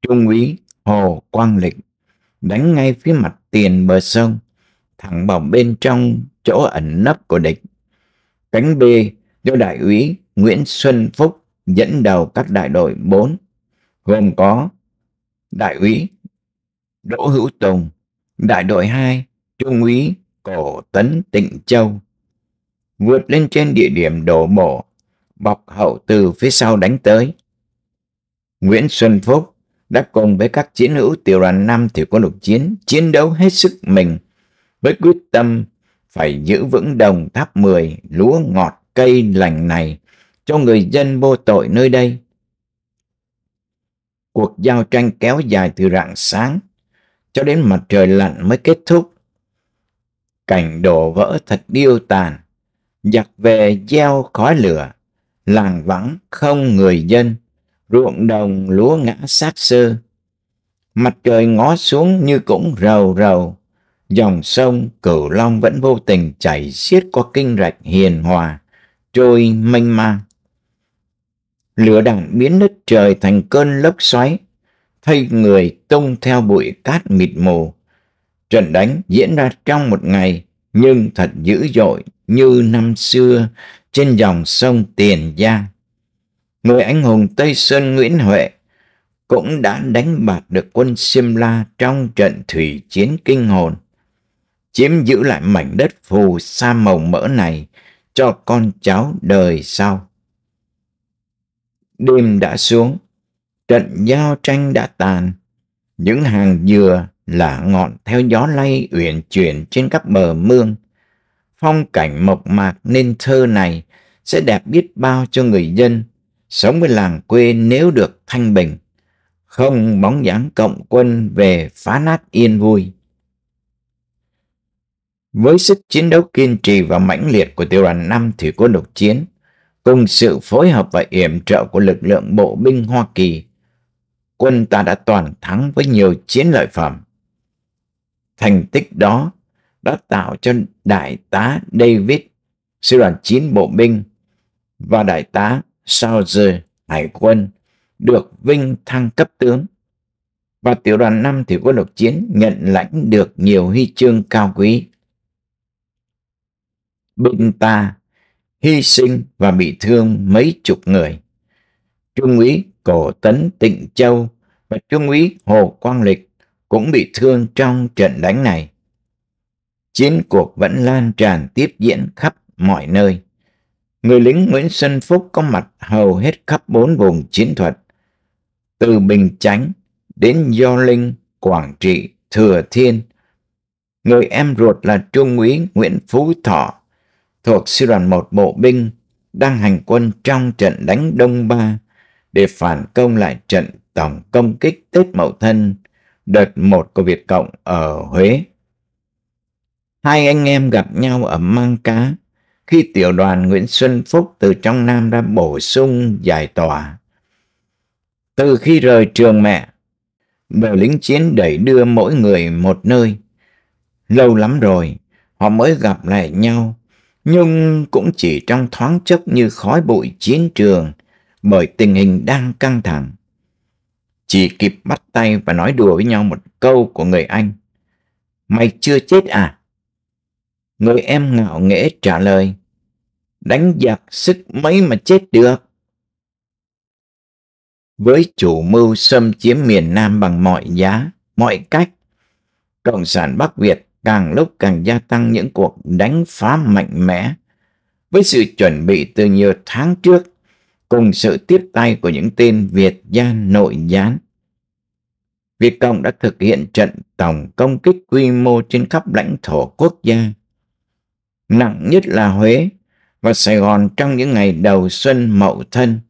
Trung úy Hồ Quang Lịch đánh ngay phía mặt tiền bờ sông, thẳng vào bên trong chỗ ẩn nấp của địch. Cánh B do đại úy Nguyễn Xuân Phúc dẫn đầu các đại đội bốn gồm có đại úy Đỗ Hữu Tùng, đại đội 2, Trung úy Cổ Tấn Tịnh Châu. Vượt lên trên địa điểm đổ mộ, bọc hậu từ phía sau đánh tới. Nguyễn Xuân Phúc đã cùng với các chiến hữu tiểu đoàn 5 thì có lục chiến, chiến đấu hết sức mình với quyết tâm phải giữ vững đồng tháp 10 lúa ngọt cây lành này cho người dân vô tội nơi đây. Cuộc giao tranh kéo dài từ rạng sáng cho đến mặt trời lặn mới kết thúc. Cảnh đổ vỡ thật điêu tàn, giặc về gieo khói lửa, làng vắng không người dân, ruộng đồng lúa ngã xác xơ. Mặt trời ngó xuống như cũng rầu rầu, dòng sông Cửu Long vẫn vô tình chảy xiết qua kinh rạch hiền hòa, trôi mênh mang. Lửa đằng biến nứt trời thành cơn lốc xoáy, thay người tông theo bụi cát mịt mù. Trận đánh diễn ra trong một ngày, nhưng thật dữ dội như năm xưa trên dòng sông Tiền Giang. Người anh hùng Tây Sơn Nguyễn Huệ cũng đã đánh bạt được quân Simla trong trận thủy chiến kinh hồn, chiếm giữ lại mảnh đất phù sa màu mỡ này cho con cháu đời sau. Đêm đã xuống, Trận giao tranh đã tàn, những hàng dừa là ngọn theo gió lay uyển chuyển trên các bờ mương. Phong cảnh mộc mạc nên thơ này sẽ đẹp biết bao cho người dân sống với làng quê nếu được thanh bình. Không bóng dáng cộng quân về phá nát yên vui. Với sức chiến đấu kiên trì và mãnh liệt của tiểu đoàn 5 thủy quân độc chiến, cùng sự phối hợp và yểm trợ của lực lượng bộ binh Hoa Kỳ, quân ta đã toàn thắng với nhiều chiến lợi phẩm. Thành tích đó đã tạo cho đại tá David sư đoàn 9 bộ binh và đại tá Sauger hải quân được vinh thăng cấp tướng và tiểu đoàn 5 thủy quân lục chiến nhận lãnh được nhiều huy chương cao quý. Binh ta hy sinh và bị thương mấy chục người. Trung úy Cổ Tấn Tịnh Châu và Trung úy Hồ Quang Lịch cũng bị thương trong trận đánh này. Chiến cuộc vẫn lan tràn tiếp diễn khắp mọi nơi. Người lính Nguyễn Xuân Phúc có mặt hầu hết khắp bốn vùng chiến thuật, từ Bình Chánh đến Do Linh, Quảng Trị, Thừa Thiên. Người em ruột là Trung úy Nguyễn Phú Thọ, thuộc sư đoàn một bộ binh, đang hành quân trong trận đánh Đông Ba để phản công lại trận tổng công kích Tết Mậu Thân đợt 1 của Việt Cộng ở Huế. Hai anh em gặp nhau ở Mang Cá khi tiểu đoàn Nguyễn Xuân Phúc từ trong Nam ra bổ sung giải tỏa. Từ khi rời trường mẹ, đội lính chiến đẩy đưa mỗi người một nơi. Lâu lắm rồi, họ mới gặp lại nhau, nhưng cũng chỉ trong thoáng chốc như khói bụi chiến trường bởi tình hình đang căng thẳng. Chỉ kịp bắt tay và nói đùa với nhau một câu của người anh. Mày chưa chết à? Người em ngạo nghễ trả lời. Đánh giặc sức mấy mà chết được. Với chủ mưu xâm chiếm miền Nam bằng mọi giá, mọi cách, Cộng sản Bắc Việt càng lúc càng gia tăng những cuộc đánh phá mạnh mẽ. Với sự chuẩn bị từ nhiều tháng trước, cùng sự tiếp tay của những tên Việt gian nội gián. Việt Cộng đã thực hiện trận tổng công kích quy mô trên khắp lãnh thổ quốc gia, nặng nhất là Huế và Sài Gòn trong những ngày đầu xuân mậu thân,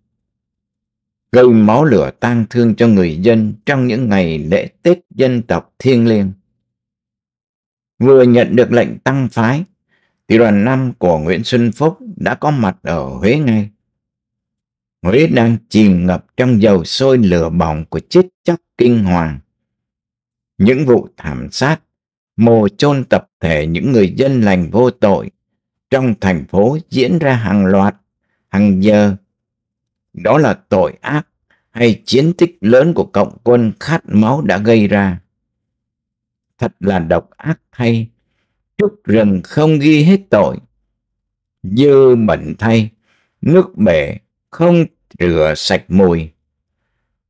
gây máu lửa tang thương cho người dân trong những ngày lễ Tết dân tộc thiêng liêng. Vừa nhận được lệnh tăng phái, thì đoàn năm của Nguyễn Xuân Phúc đã có mặt ở Huế ngay Huế đang chìm ngập trong dầu sôi lửa bỏng của chết chóc kinh hoàng. Những vụ thảm sát, mồ chôn tập thể những người dân lành vô tội trong thành phố diễn ra hàng loạt, hàng giờ. Đó là tội ác hay chiến tích lớn của cộng quân khát máu đã gây ra. Thật là độc ác thay, trúc rừng không ghi hết tội. Dư mẩn thay, nước bể không rửa sạch mùi.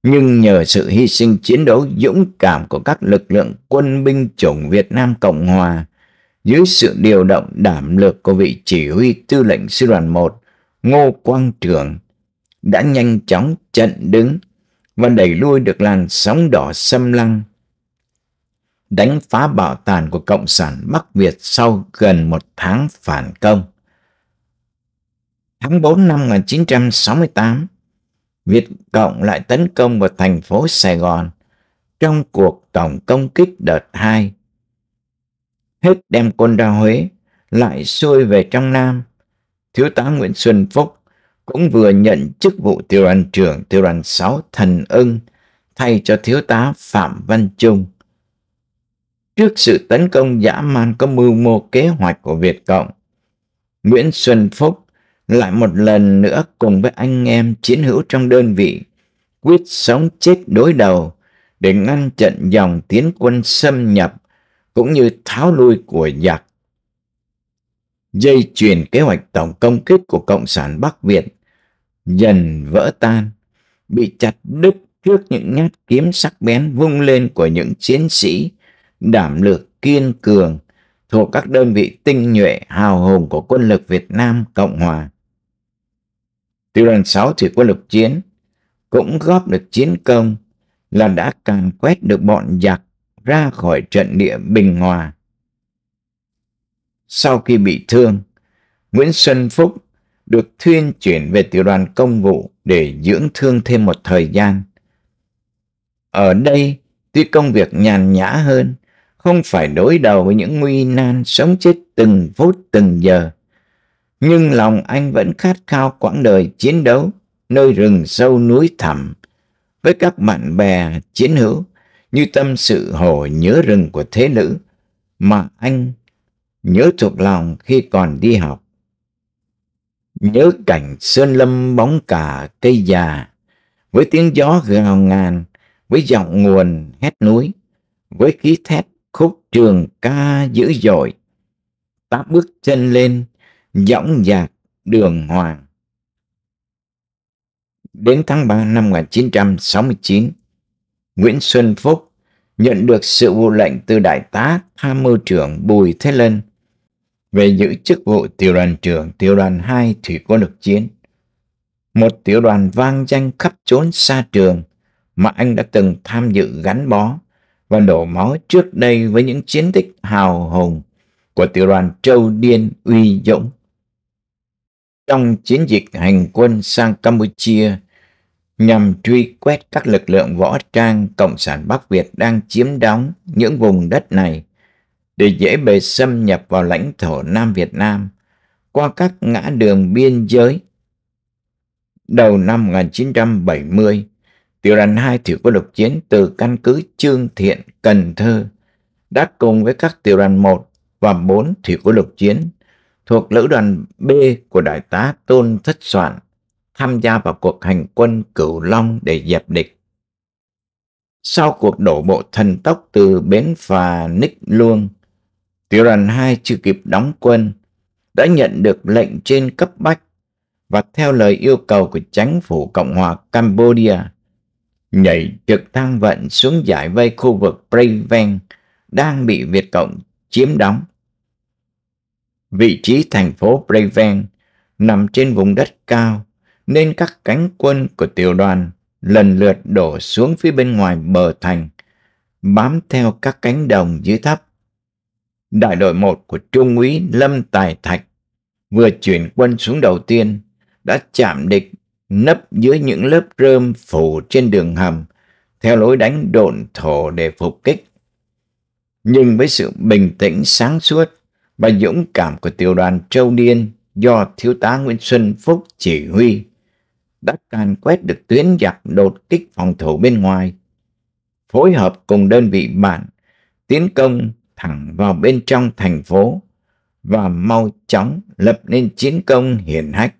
Nhưng nhờ sự hy sinh chiến đấu dũng cảm của các lực lượng quân binh chủng Việt Nam Cộng Hòa, dưới sự điều động đảm lược của vị chỉ huy tư lệnh sư đoàn 1 Ngô Quang Trường đã nhanh chóng chặn đứng và đẩy lui được làn sóng đỏ xâm lăng đánh phá bảo tàng của Cộng sản Bắc Việt sau gần một tháng phản công. Tháng 4 năm 1968, Việt Cộng lại tấn công vào thành phố Sài Gòn trong cuộc tổng công kích đợt 2. Hết đem quân ra Huế, lại xuôi về trong Nam. Thiếu tá Nguyễn Xuân Phúc cũng vừa nhận chức vụ tiểu đoàn trưởng tiểu đoàn 6 Thần ưng thay cho thiếu tá Phạm Văn Trung. Trước sự tấn công dã man có mưu mô kế hoạch của Việt Cộng, Nguyễn Xuân Phúc lại một lần nữa cùng với anh em chiến hữu trong đơn vị, quyết sống chết đối đầu để ngăn chặn dòng tiến quân xâm nhập cũng như tháo lui của giặc. Dây chuyền kế hoạch tổng công kích của Cộng sản Bắc Việt dần vỡ tan, bị chặt đứt trước những nhát kiếm sắc bén vung lên của những chiến sĩ đảm lược kiên cường thuộc các đơn vị tinh nhuệ hào hùng của quân lực Việt Nam Cộng Hòa. Tiểu đoàn 6 thủy quân lục chiến cũng góp được chiến công là đã càn quét được bọn giặc ra khỏi trận địa Bình Hòa. Sau khi bị thương, Nguyễn Xuân Phúc được thuyên chuyển về tiểu đoàn công vụ để dưỡng thương thêm một thời gian. Ở đây, tuy công việc nhàn nhã hơn, không phải đối đầu với những nguy nan sống chết từng phút từng giờ, nhưng lòng anh vẫn khát khao quãng đời chiến đấu nơi rừng sâu núi thẳm với các bạn bè chiến hữu như tâm sự hồ nhớ rừng của thế nữ mà anh nhớ thuộc lòng khi còn đi học. Nhớ cảnh sơn lâm bóng cả cây già, với tiếng gió gào ngàn, với giọng nguồn hét núi, với khí thét khúc trường ca dữ dội. ta bước chân lên, dõng dạc đường hoàng. Đến tháng 3 năm 1969, Nguyễn Xuân Phúc nhận được sự vụ lệnh từ Đại tá Tham mưu trưởng Bùi Thế Lân về giữ chức vụ tiểu đoàn trưởng tiểu đoàn 2 thủy quân lục chiến. Một tiểu đoàn vang danh khắp chốn xa trường mà anh đã từng tham dự gắn bó và đổ máu trước đây với những chiến tích hào hùng của tiểu đoàn Châu Điên Uy Dũng trong chiến dịch hành quân sang Campuchia nhằm truy quét các lực lượng võ trang Cộng sản Bắc Việt đang chiếm đóng những vùng đất này để dễ bề xâm nhập vào lãnh thổ Nam Việt Nam qua các ngã đường biên giới. Đầu năm 1970, tiểu đoàn 2 thủy quân lục chiến từ căn cứ Trương Thiện, Cần Thơ đã cùng với các tiểu đoàn 1 và 4 thủy quân lục chiến thuộc lữ đoàn B của đại tá Tôn Thất Soạn tham gia vào cuộc hành quân Cửu Long để dẹp địch. Sau cuộc đổ bộ thần tốc từ bến phà Nick Luông, tiểu đoàn 2 chưa kịp đóng quân, đã nhận được lệnh trên cấp bách và theo lời yêu cầu của chính phủ Cộng hòa Cambodia, nhảy trực thăng vận xuống giải vây khu vực Preven đang bị Việt Cộng chiếm đóng. Vị trí thành phố Breven nằm trên vùng đất cao, nên các cánh quân của tiểu đoàn lần lượt đổ xuống phía bên ngoài bờ thành, bám theo các cánh đồng dưới thấp. Đại đội 1 của Trung úy Lâm Tài Thạch vừa chuyển quân xuống đầu tiên đã chạm địch nấp dưới những lớp rơm phủ trên đường hầm theo lối đánh độn thổ để phục kích. Nhưng với sự bình tĩnh sáng suốt và dũng cảm của tiểu đoàn Châu Điên do Thiếu tá Nguyễn Xuân Phúc chỉ huy đã càn quét được tuyến giặc đột kích phòng thủ bên ngoài, phối hợp cùng đơn vị bạn tiến công thẳng vào bên trong thành phố và mau chóng lập nên chiến công hiển hách.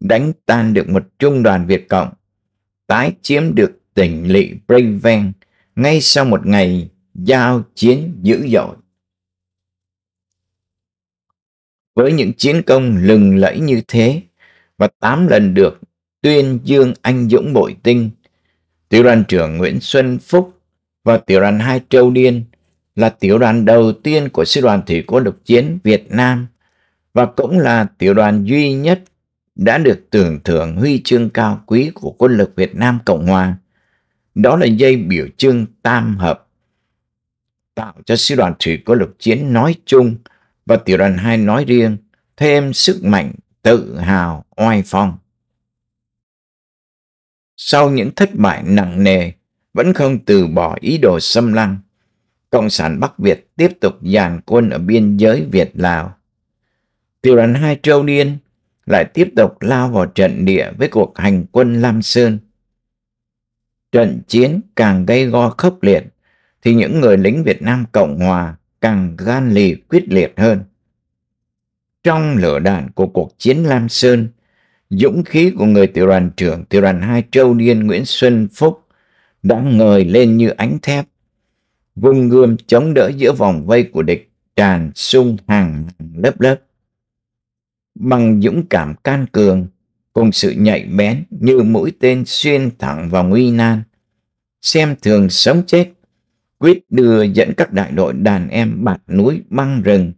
Đánh tan được một trung đoàn Việt Cộng, tái chiếm được tỉnh lỵ Breven ngay sau một ngày giao chiến dữ dội. với những chiến công lừng lẫy như thế và tám lần được tuyên dương anh dũng bội tinh. Tiểu đoàn trưởng Nguyễn Xuân Phúc và tiểu đoàn hai Châu Điên là tiểu đoàn đầu tiên của sư đoàn thủy quân lục chiến Việt Nam và cũng là tiểu đoàn duy nhất đã được tưởng thưởng huy chương cao quý của quân lực Việt Nam Cộng Hòa. Đó là dây biểu trưng tam hợp, tạo cho sư đoàn thủy quân lục chiến nói chung – và tiểu đoàn 2 nói riêng thêm sức mạnh tự hào oai phong. Sau những thất bại nặng nề, vẫn không từ bỏ ý đồ xâm lăng, Cộng sản Bắc Việt tiếp tục dàn quân ở biên giới Việt-Lào. Tiểu đoàn 2 Châu niên lại tiếp tục lao vào trận địa với cuộc hành quân Lam Sơn. Trận chiến càng gây go khốc liệt thì những người lính Việt Nam Cộng Hòa càng gan lì quyết liệt hơn. Trong lửa đạn của cuộc chiến Lam Sơn, dũng khí của người tiểu đoàn trưởng tiểu đoàn hai Châu Điên Nguyễn Xuân Phúc đã ngời lên như ánh thép. Vùng gươm chống đỡ giữa vòng vây của địch tràn sung hàng lớp lớp. Bằng dũng cảm can cường, cùng sự nhạy bén như mũi tên xuyên thẳng vào nguy nan, xem thường sống chết quyết đưa dẫn các đại đội đàn em bạt núi băng rừng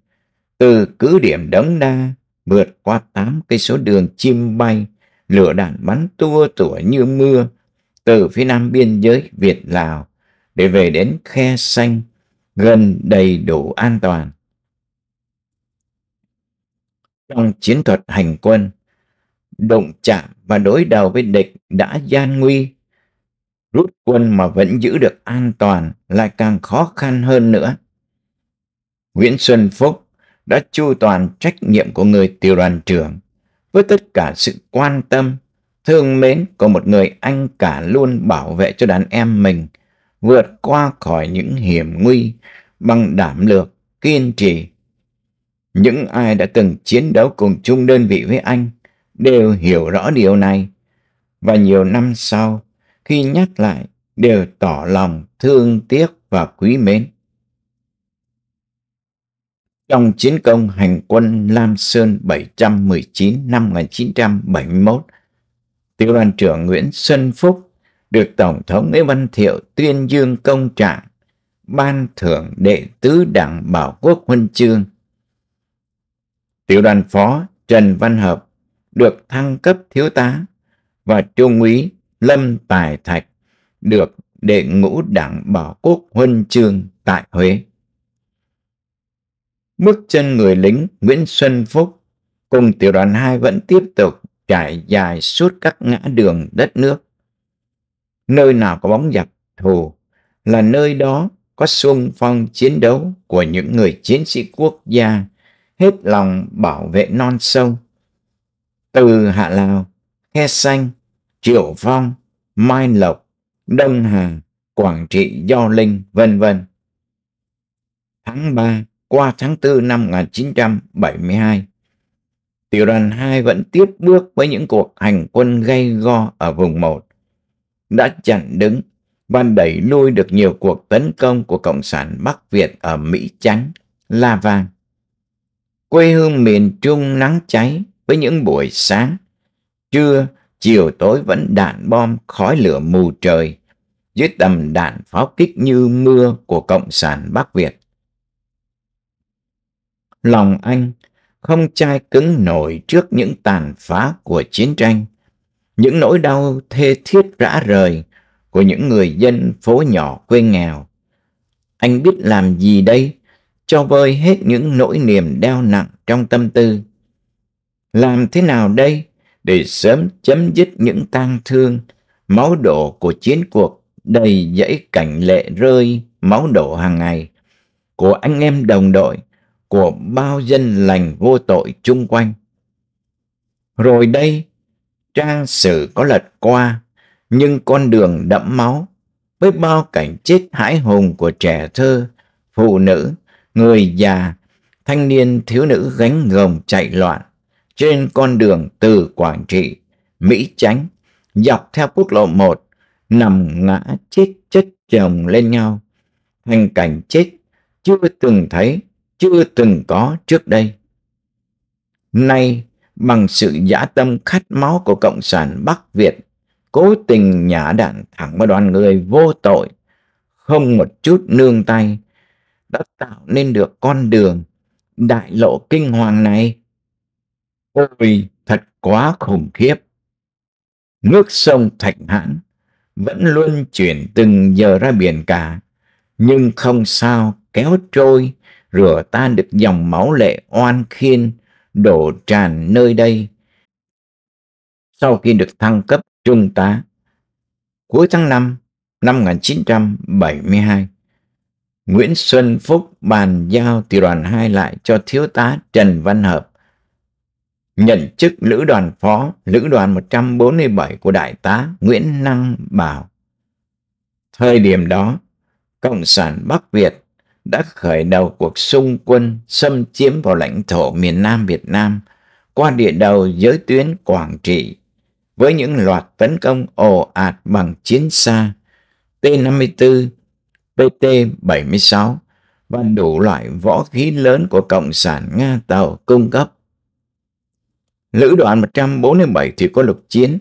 từ cứ điểm đống đa vượt qua tám cây số đường chim bay lửa đạn bắn tua tủa như mưa từ phía nam biên giới Việt Lào để về đến khe xanh gần đầy đủ an toàn. Trong chiến thuật hành quân, đụng chạm và đối đầu với địch đã gian nguy rút quân mà vẫn giữ được an toàn lại càng khó khăn hơn nữa. Nguyễn Xuân Phúc đã chu toàn trách nhiệm của người tiểu đoàn trưởng với tất cả sự quan tâm, thương mến của một người anh cả luôn bảo vệ cho đàn em mình vượt qua khỏi những hiểm nguy bằng đảm lược, kiên trì. Những ai đã từng chiến đấu cùng chung đơn vị với anh đều hiểu rõ điều này và nhiều năm sau khi nhắc lại đều tỏ lòng thương tiếc và quý mến. Trong chiến công hành quân Lam Sơn 719 năm 1971, tiểu đoàn trưởng Nguyễn Xuân Phúc được Tổng thống Nguyễn Văn Thiệu tuyên dương công trạng, ban thưởng đệ tứ đảng bảo quốc huân chương. Tiểu đoàn phó Trần Văn Hợp được thăng cấp thiếu tá và trung úy Lâm Tài Thạch được đệ ngũ đảng bảo quốc huân chương tại Huế. Bước chân người lính Nguyễn Xuân Phúc cùng tiểu đoàn 2 vẫn tiếp tục trải dài suốt các ngã đường đất nước. Nơi nào có bóng giặc thù là nơi đó có xung phong chiến đấu của những người chiến sĩ quốc gia hết lòng bảo vệ non sông. Từ Hạ Lào, Khe Xanh, Triệu Phong, Mai Lộc, Đông Hà, Quảng Trị Gio Linh, vân vân. Tháng 3 qua tháng 4 năm 1972, tiểu đoàn 2 vẫn tiếp bước với những cuộc hành quân gây go ở vùng 1, đã chặn đứng và đẩy lui được nhiều cuộc tấn công của Cộng sản Bắc Việt ở Mỹ Trắng, La Vang. Quê hương miền Trung nắng cháy với những buổi sáng, trưa chiều tối vẫn đạn bom khói lửa mù trời, dưới tầm đạn pháo kích như mưa của Cộng sản Bắc Việt. Lòng anh không chai cứng nổi trước những tàn phá của chiến tranh, những nỗi đau thê thiết rã rời của những người dân phố nhỏ quê nghèo. Anh biết làm gì đây cho vơi hết những nỗi niềm đeo nặng trong tâm tư. Làm thế nào đây để sớm chấm dứt những tang thương, máu đổ của chiến cuộc đầy dãy cảnh lệ rơi, máu đổ hàng ngày, của anh em đồng đội, của bao dân lành vô tội chung quanh. Rồi đây, trang sử có lật qua, nhưng con đường đẫm máu, với bao cảnh chết hãi hùng của trẻ thơ, phụ nữ, người già, thanh niên thiếu nữ gánh gồng chạy loạn trên con đường từ Quảng Trị, Mỹ Chánh, dọc theo quốc lộ 1, nằm ngã chết chất chồng lên nhau. Hành cảnh chết chưa từng thấy, chưa từng có trước đây. Nay, bằng sự dã tâm khát máu của Cộng sản Bắc Việt, cố tình nhả đạn thẳng vào đoàn người vô tội, không một chút nương tay, đã tạo nên được con đường đại lộ kinh hoàng này Ôi, thật quá khủng khiếp. Nước sông Thạch Hãn vẫn luôn chuyển từng giờ ra biển cả, nhưng không sao kéo trôi, rửa tan được dòng máu lệ oan khiên đổ tràn nơi đây. Sau khi được thăng cấp trung tá, cuối tháng 5 năm 1972, Nguyễn Xuân Phúc bàn giao tiểu đoàn 2 lại cho thiếu tá Trần Văn Hợp nhận chức lữ đoàn phó lữ đoàn 147 của đại tá Nguyễn Năng Bảo. Thời điểm đó, Cộng sản Bắc Việt đã khởi đầu cuộc xung quân xâm chiếm vào lãnh thổ miền Nam Việt Nam qua địa đầu giới tuyến Quảng Trị với những loạt tấn công ồ ạt bằng chiến xa T-54, PT-76 và đủ loại võ khí lớn của Cộng sản Nga Tàu cung cấp Lữ đoàn 147 thì có lục chiến.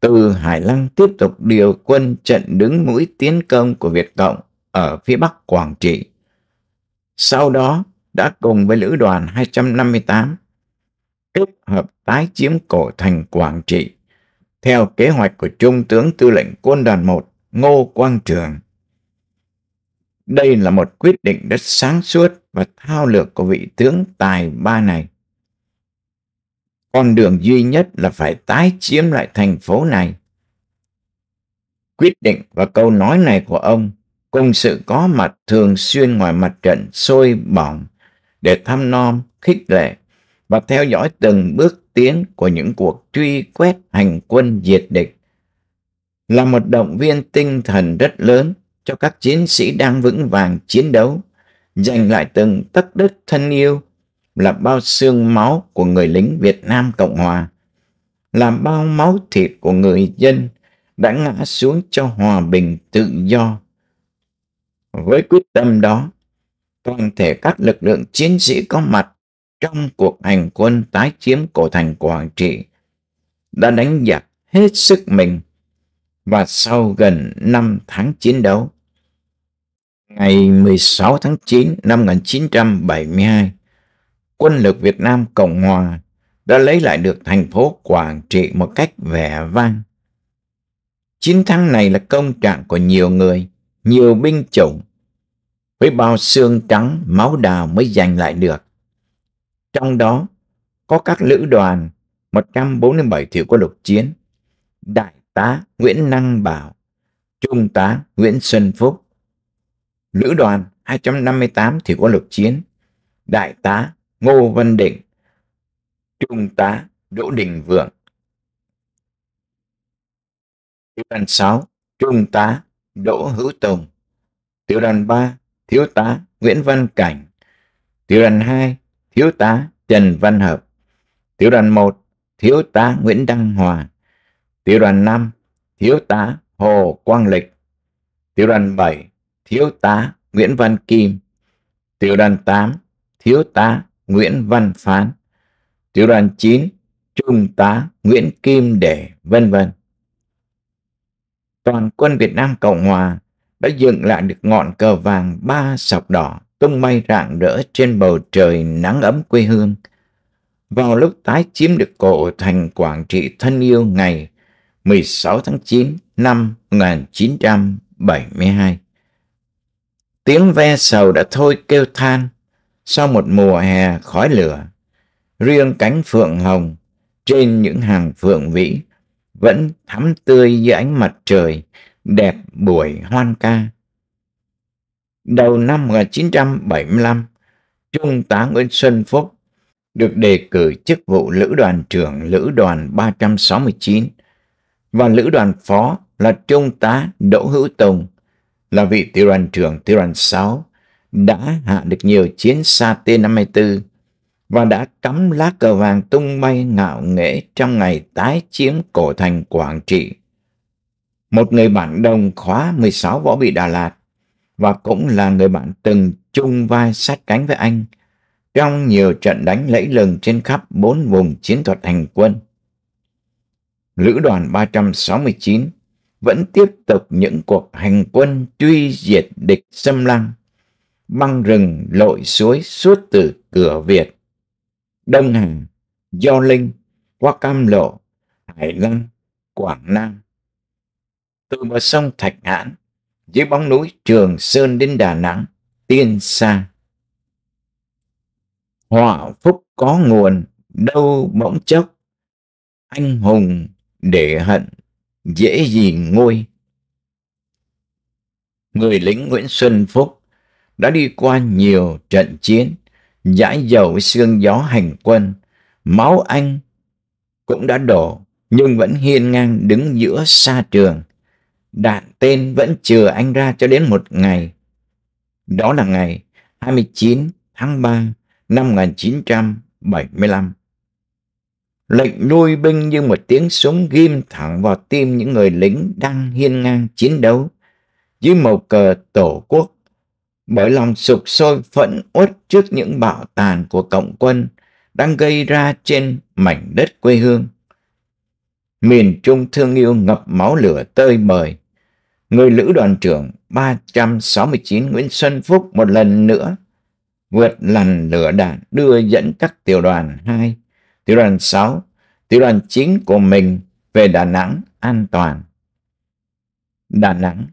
Từ Hải Lăng tiếp tục điều quân trận đứng mũi tiến công của Việt Cộng ở phía bắc Quảng Trị. Sau đó đã cùng với lữ đoàn 258 kết hợp tái chiếm cổ thành Quảng Trị theo kế hoạch của Trung tướng Tư lệnh Quân đoàn 1 Ngô Quang Trường. Đây là một quyết định rất sáng suốt và thao lược của vị tướng tài ba này con đường duy nhất là phải tái chiếm lại thành phố này. Quyết định và câu nói này của ông cùng sự có mặt thường xuyên ngoài mặt trận sôi bỏng để thăm nom, khích lệ và theo dõi từng bước tiến của những cuộc truy quét hành quân diệt địch là một động viên tinh thần rất lớn cho các chiến sĩ đang vững vàng chiến đấu, giành lại từng tất đất thân yêu là bao xương máu của người lính Việt Nam Cộng Hòa, là bao máu thịt của người dân đã ngã xuống cho hòa bình tự do. Với quyết tâm đó, toàn thể các lực lượng chiến sĩ có mặt trong cuộc hành quân tái chiếm cổ thành Quảng Trị đã đánh giặc hết sức mình và sau gần 5 tháng chiến đấu, ngày 16 tháng 9 năm 1972, quân lực Việt Nam Cộng Hòa đã lấy lại được thành phố Quảng Trị một cách vẻ vang. Chiến thắng này là công trạng của nhiều người, nhiều binh chủng, với bao xương trắng máu đào mới giành lại được. Trong đó có các lữ đoàn 147 tiểu quân lục chiến, đại tá Nguyễn Năng Bảo, trung tá Nguyễn Xuân Phúc, lữ đoàn 258 tiểu quân lục chiến, đại tá Ngô Văn Định, Trung tá Đỗ Đình Vượng. Tiểu đoàn 6, Trung tá Đỗ Hữu Tùng. Tiểu đoàn 3, Thiếu tá Nguyễn Văn Cảnh. Tiểu đoàn 2, Thiếu tá Trần Văn Hợp. Tiểu đoàn 1, Thiếu tá Nguyễn Đăng Hòa. Tiểu đoàn 5, Thiếu tá Hồ Quang Lịch. Tiểu đoàn 7, Thiếu tá Nguyễn Văn Kim. Tiểu đoàn 8, Thiếu tá Nguyễn Văn Phán, tiểu đoàn 9 Trung tá Nguyễn Kim Để, vân vân. Toàn quân Việt Nam Cộng Hòa đã dựng lại được ngọn cờ vàng ba sọc đỏ tung bay rạng rỡ trên bầu trời nắng ấm quê hương. Vào lúc tái chiếm được cổ thành Quảng Trị thân yêu ngày 16 tháng 9 năm 1972. Tiếng ve sầu đã thôi kêu than sau một mùa hè khói lửa. Riêng cánh phượng hồng trên những hàng phượng vĩ vẫn thắm tươi dưới ánh mặt trời, đẹp buổi hoan ca. Đầu năm 1975, Trung tá Nguyễn Xuân Phúc được đề cử chức vụ lữ đoàn trưởng lữ đoàn 369 và lữ đoàn phó là Trung tá Đỗ Hữu Tùng là vị tiểu đoàn trưởng tiểu đoàn 6 đã hạ được nhiều chiến xa T-54 và đã cắm lá cờ vàng tung bay ngạo nghễ trong ngày tái chiếm cổ thành Quảng Trị. Một người bạn đồng khóa 16 võ bị Đà Lạt và cũng là người bạn từng chung vai sát cánh với anh trong nhiều trận đánh lẫy lừng trên khắp bốn vùng chiến thuật hành quân. Lữ đoàn 369 vẫn tiếp tục những cuộc hành quân truy diệt địch xâm lăng băng rừng lội suối suốt từ cửa Việt, Đông Hà, Do Linh, qua Cam Lộ, Hải Lăng, Quảng Nam. Từ bờ sông Thạch Hãn, dưới bóng núi Trường Sơn đến Đà Nẵng, Tiên Sa. Họa phúc có nguồn, đâu bỗng chốc, anh hùng để hận, dễ gì ngôi. Người lính Nguyễn Xuân Phúc đã đi qua nhiều trận chiến, dãi dầu xương gió hành quân, máu anh cũng đã đổ nhưng vẫn hiên ngang đứng giữa xa trường. Đạn tên vẫn chừa anh ra cho đến một ngày. Đó là ngày 29 tháng 3 năm 1975. Lệnh nuôi binh như một tiếng súng ghim thẳng vào tim những người lính đang hiên ngang chiến đấu dưới màu cờ tổ quốc bởi lòng sục sôi phẫn uất trước những bạo tàn của cộng quân đang gây ra trên mảnh đất quê hương. Miền Trung thương yêu ngập máu lửa tơi bời. Người lữ đoàn trưởng 369 Nguyễn Xuân Phúc một lần nữa vượt lằn lửa đạn đưa dẫn các tiểu đoàn 2, tiểu đoàn 6, tiểu đoàn 9 của mình về Đà Nẵng an toàn. Đà Nẵng,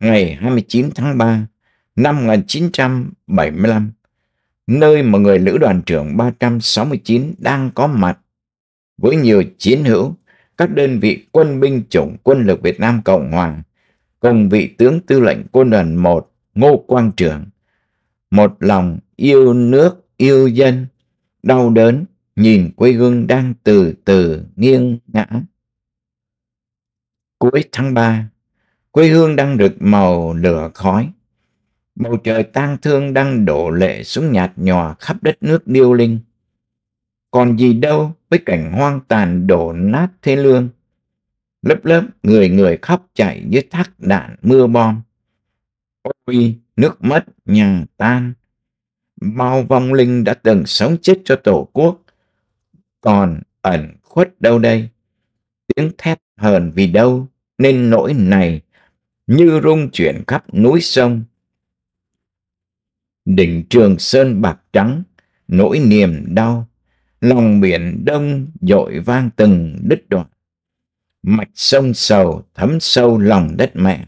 ngày 29 tháng 3 năm 1975, nơi mà người lữ đoàn trưởng 369 đang có mặt với nhiều chiến hữu, các đơn vị quân binh chủng quân lực Việt Nam Cộng Hòa cùng vị tướng tư lệnh quân đoàn 1 Ngô Quang Trường. Một lòng yêu nước, yêu dân, đau đớn nhìn quê hương đang từ từ nghiêng ngã. Cuối tháng 3, quê hương đang rực màu lửa khói. Bầu trời tang thương đang đổ lệ xuống nhạt nhòa khắp đất nước điêu linh. Còn gì đâu với cảnh hoang tàn đổ nát thế lương. Lớp lớp người người khóc chạy dưới thác đạn mưa bom. Ôi, nước mất, nhà tan. Bao vong linh đã từng sống chết cho tổ quốc. Còn ẩn khuất đâu đây? Tiếng thét hờn vì đâu nên nỗi này như rung chuyển khắp núi sông đỉnh trường sơn bạc trắng, nỗi niềm đau, lòng biển đông dội vang từng đứt đoạn. Mạch sông sầu thấm sâu lòng đất mẹ,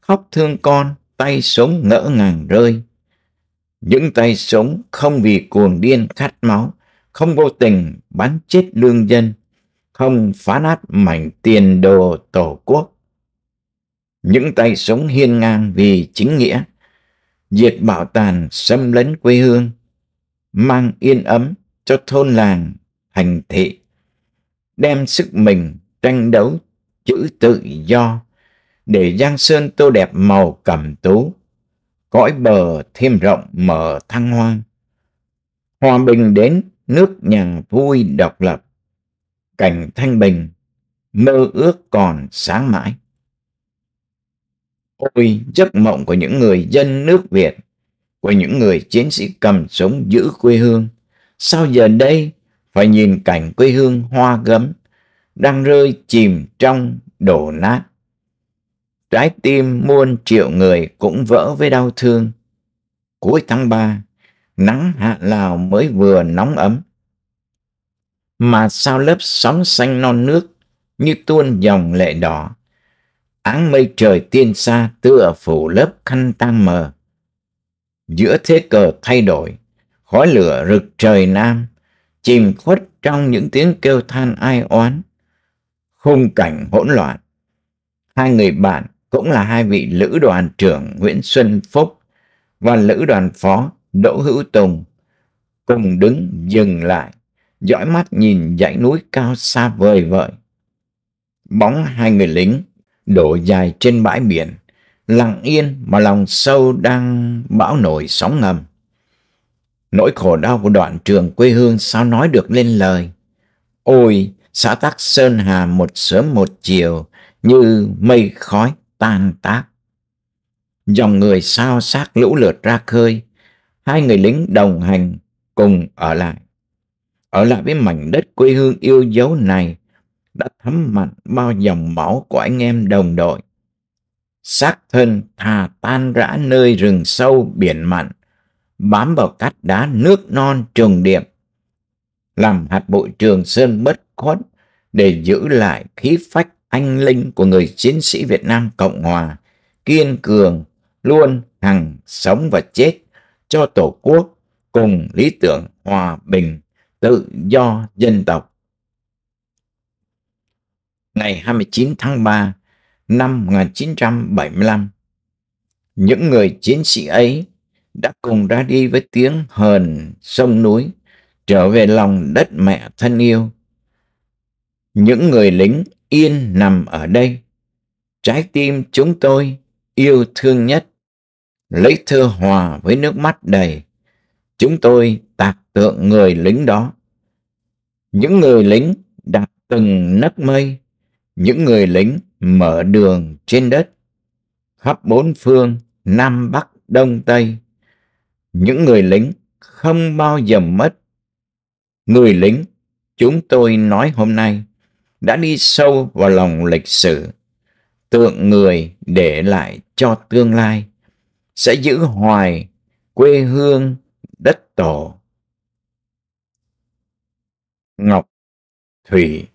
khóc thương con, tay sống ngỡ ngàng rơi. Những tay sống không vì cuồng điên khát máu, không vô tình bắn chết lương dân, không phá nát mảnh tiền đồ tổ quốc. Những tay sống hiên ngang vì chính nghĩa, diệt bảo tàn xâm lấn quê hương, mang yên ấm cho thôn làng, thành thị, đem sức mình tranh đấu chữ tự do để Giang Sơn tô đẹp màu cẩm tú, cõi bờ thêm rộng mở thăng hoang. Hòa bình đến nước nhà vui độc lập, cảnh thanh bình, mơ ước còn sáng mãi ôi giấc mộng của những người dân nước Việt, của những người chiến sĩ cầm súng giữ quê hương. Sao giờ đây phải nhìn cảnh quê hương hoa gấm đang rơi chìm trong đổ nát. Trái tim muôn triệu người cũng vỡ với đau thương. Cuối tháng 3, nắng hạ Lào mới vừa nóng ấm. Mà sao lớp sóng xanh non nước như tuôn dòng lệ đỏ áng mây trời tiên xa tựa phủ lớp khăn tang mờ. Giữa thế cờ thay đổi, khói lửa rực trời nam, chìm khuất trong những tiếng kêu than ai oán. Khung cảnh hỗn loạn. Hai người bạn cũng là hai vị lữ đoàn trưởng Nguyễn Xuân Phúc và lữ đoàn phó Đỗ Hữu Tùng cùng đứng dừng lại, dõi mắt nhìn dãy núi cao xa vời vợi. Bóng hai người lính đổ dài trên bãi biển, lặng yên mà lòng sâu đang bão nổi sóng ngầm. Nỗi khổ đau của đoạn trường quê hương sao nói được lên lời. Ôi, xã tắc Sơn Hà một sớm một chiều như mây khói tan tác. Dòng người sao xác lũ lượt ra khơi, hai người lính đồng hành cùng ở lại. Ở lại với mảnh đất quê hương yêu dấu này đã thấm mặn bao dòng máu của anh em đồng đội. Xác thân thà tan rã nơi rừng sâu biển mặn, bám vào cát đá nước non trùng điệp, làm hạt bụi trường sơn bất khuất để giữ lại khí phách anh linh của người chiến sĩ Việt Nam Cộng Hòa, kiên cường, luôn hằng sống và chết cho Tổ quốc cùng lý tưởng hòa bình, tự do dân tộc ngày 29 tháng 3 năm 1975. Những người chiến sĩ ấy đã cùng ra đi với tiếng hờn sông núi trở về lòng đất mẹ thân yêu. Những người lính yên nằm ở đây. Trái tim chúng tôi yêu thương nhất. Lấy thơ hòa với nước mắt đầy. Chúng tôi tạc tượng người lính đó. Những người lính đặt từng nấc mây những người lính mở đường trên đất khắp bốn phương nam bắc đông tây những người lính không bao giờ mất người lính chúng tôi nói hôm nay đã đi sâu vào lòng lịch sử tượng người để lại cho tương lai sẽ giữ hoài quê hương đất tổ ngọc thủy